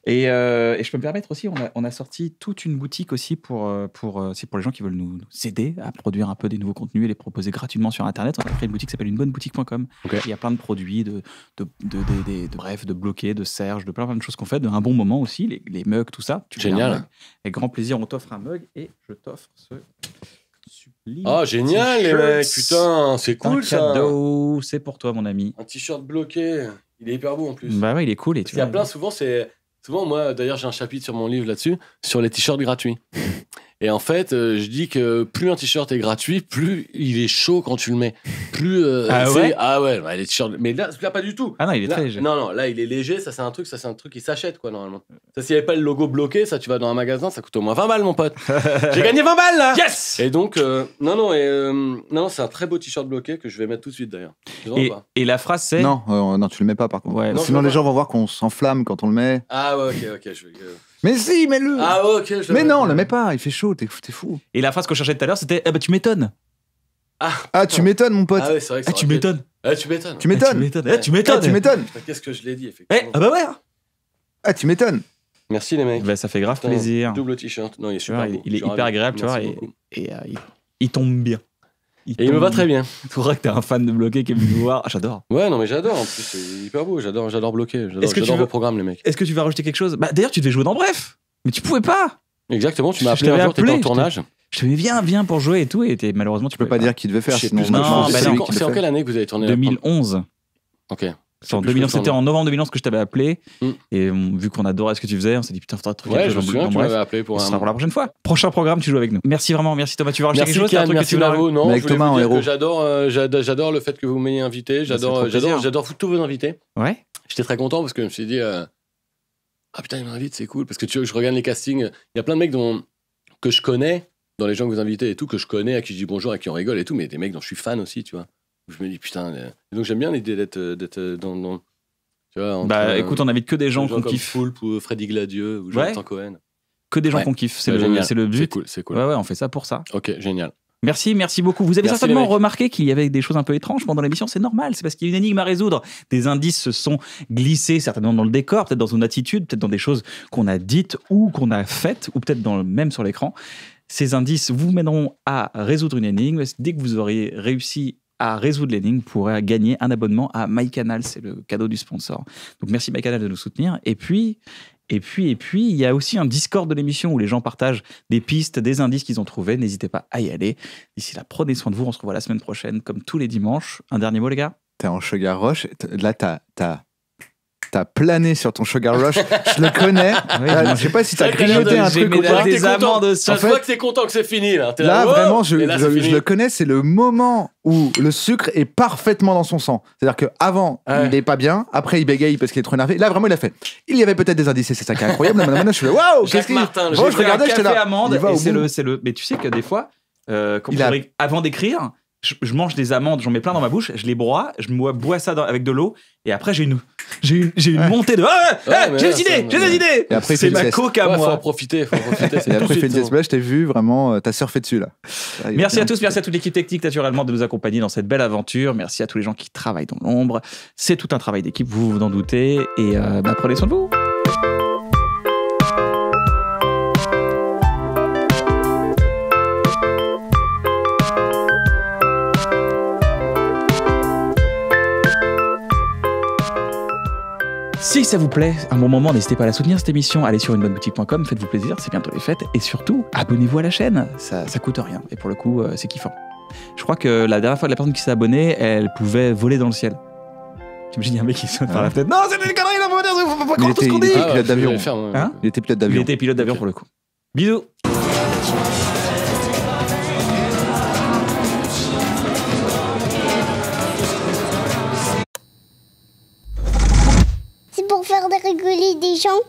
Et, euh, et je peux me permettre aussi, on a, on a sorti toute une boutique aussi pour, euh, pour, euh, c'est pour les gens qui veulent nous, aider à produire un peu des nouveaux contenus et les proposer gratuitement sur Internet. On a créé une boutique qui s'appelle unebonneboutique.com. Il y a plein de produits, de, de, de, bref, de bloqués, de serge, de plein, plein de choses qu'on fait, de un bon moment aussi, les, les mugs, tout ça. Génial. Et grand plaisir, on t'offre un mug et je t'offre ce ah, génial, les mecs, putain, c'est cool ça. cadeau, c'est pour toi, mon ami. Un t-shirt bloqué, il est hyper beau en plus. Bah ouais, il est cool. Et tu il y a plein, souvent, c'est. Souvent, moi, d'ailleurs, j'ai un chapitre sur mon livre là-dessus, sur les t-shirts gratuits. Et en fait, euh, je dis que plus un t-shirt est gratuit, plus il est chaud quand tu le mets. Plus euh, ah, ah, ouais ah ouais, les t-shirts. Mais là, pas du tout. Ah non, il est très léger. Non, non, là, il est léger. Ça, c'est un truc, ça, c'est un truc qui s'achète, quoi, normalement. Ça, s'il n'y avait pas le logo bloqué, ça, tu vas dans un magasin, ça coûte au moins 20 balles, mon pote. J'ai gagné 20 balles, là Yes Et donc, euh, non, non, et, non, c'est un très beau t-shirt bloqué que je vais mettre tout de suite, d'ailleurs. Et, la phrase, c'est. Non, non, tu le mets pas, par contre. sinon, les gens vont voir qu'on s'enflamme quand on le met. Ah ouais, ok, ok. Je vais... Mais si, mets-le Ah, ok. Je... Mais non, le mets pas, il fait chaud, t'es fou. Et la phrase que je cherchais tout à l'heure, c'était Ah, bah tu m'étonnes Ah, ah tu m'étonnes, mon pote Ah, ouais, c'est vrai que eh, tu m'étonnes Ah, tu m'étonnes Tu m'étonnes Ah, tu m'étonnes tu m'étonnes Qu'est-ce que je l'ai dit, effectivement Ah, bah ouais Ah, tu m'étonnes Merci les mecs. Bah, ça fait grave plaisir. Double t-shirt. Non, il est super. il, est hyper agréable, tu vois. Et, et euh, il, tombe bien. Il et il me va très bien. Tu crois que t'es un fan de bloqué qui est venu voir. Ah, j'adore. Ouais, non, mais j'adore. En plus, c'est hyper beau. J'adore, j'adore bloqué. J'adore vos programmes, les mecs. Est-ce que tu vas rajouter quelque chose Bah, d'ailleurs, tu devais jouer dans Bref. Mais tu pouvais pas. Exactement. Tu m'as appelé un jour. T'étais en tournage. Je te mets viens, viens pour jouer et tout. Et malheureusement, tu peux pas, dire qui devait faire. Sinon, non, c'est en quelle année que vous avez tourné 2011. Ok en c'était en novembre 2011 que je t'avais appelé. Mm. Et vu qu'on adorait ce que tu faisais, on s'est dit putain, t'as truc. Ouais, je me souviens, tu appelé pour. sera pour la prochaine fois. Prochain programme, tu joues avec nous. Merci vraiment, merci Thomas. Tu vas rajouter quelque merci que non, avec Thomas en héros. J'adore, euh, j'adore le fait que vous m'ayez invité. Bah, j'adore, j'adore, j'adore tous vos invités. Ouais. J'étais très content parce que je me suis dit euh, ah putain, il m'invite, c'est cool parce que tu, vois, je regarde les castings. Il y a plein de mecs dont que je connais dans les gens que vous invitez et tout, que je connais, à qui je dis bonjour, à qui on rigole et tout, mais des mecs dont je suis fan aussi, tu vois je me dis putain. Euh. donc j'aime bien l'idée d'être, euh, euh, dans, Tu vois, bah écoute, on invite que des gens qu'on kiffe. ou Freddy Gladieux ou Jonathan Cohen. Que des gens qu'on kiffe, c'est, le, but. C'est cool, c'est cool. Ouais, ouais, on fait ça pour ça. Ok, génial. Merci, merci beaucoup. Vous avez certainement remarqué qu'il y avait des choses un peu étranges pendant l'émission. C'est normal, c'est parce qu'il y a une énigme à résoudre. Des indices se sont glissés certainement dans le décor, peut-être dans une attitude, peut-être dans des choses qu'on a dites ou qu'on a faites, ou peut-être même sur l'écran. Ces indices vous mèneront à résoudre une énigme. Dès que vous aurez réussi à résoudre l'énigme pourrait gagner un abonnement à MyCanal. C'est le cadeau du sponsor. Donc merci MyCanal de nous soutenir. Et puis, et puis, et puis, il y a aussi un Discord de l'émission où les gens partagent des pistes, des indices qu'ils ont trouvés. N'hésitez pas à y aller. D'ici là, prenez soin de vous. On se revoit la semaine prochaine, comme tous les dimanches. Un dernier mot, les gars T'es en Sugar Roche. Là, t'as T'as plané sur ton Sugar Rush. Je le connais. Oui, euh, ne je sais pas si t'as grignoté un truc ou pas. Des amandes. Ça en fait, que t'es content que c'est fini là. Là, oh, vraiment, je, le connais. C'est le moment où le sucre est parfaitement dans son sang. C'est-à-dire qu'avant, il n'est pas bien. Après, il bégaye parce qu'il est trop énervé. Là, vraiment, il a fait. Il y avait peut-être des indices. C'est ça qui est incroyable. Maintenant, je suis là. Waouh. Qu'est-ce que Bon, je regardais, j'étais là. Amande. Et c'est le, c'est le. Mais tu sais que des fois, euh, avant d'écrire je, mange des amandes, j'en mets plein dans ma bouche, je les broie, je bois, ça avec de l'eau, et après j'ai une, j'ai une, montée de ah, ah, j'ai des idées, j'ai des idées. c'est ma coke à moi. Faut en profiter, faut en profiter. et après hein. bah, je t'ai vu vraiment, euh, t'as surfé dessus là. merci à tous, merci à toute l'équipe technique naturellement de nous accompagner dans cette belle aventure. Merci à tous les gens qui travaillent dans l'ombre. C'est tout un travail d'équipe, vous vous en doutez, et euh, bah, prenez soin de vous. Si ça vous plaît, un bon moment, n'hésitez pas à la soutenir cette émission. Allez sur unebonneboutique.com, faites-vous plaisir, c'est bientôt les fêtes. Et surtout, abonnez-vous à la chaîne, ça, coûte rien. Et pour le coup, euh, c'est kiffant. Je crois que la dernière fois que la personne qui s'est abonnée, elle pouvait voler dans le ciel. J'imagine un mec qui se saute par la tête. Ah non, c'est des conneries, il faut pas croire tout ce qu'on dit. Ah hein? Il était pilote d'avion. Il était pilote d'avion pour le coup. Bisous. engueuler des gens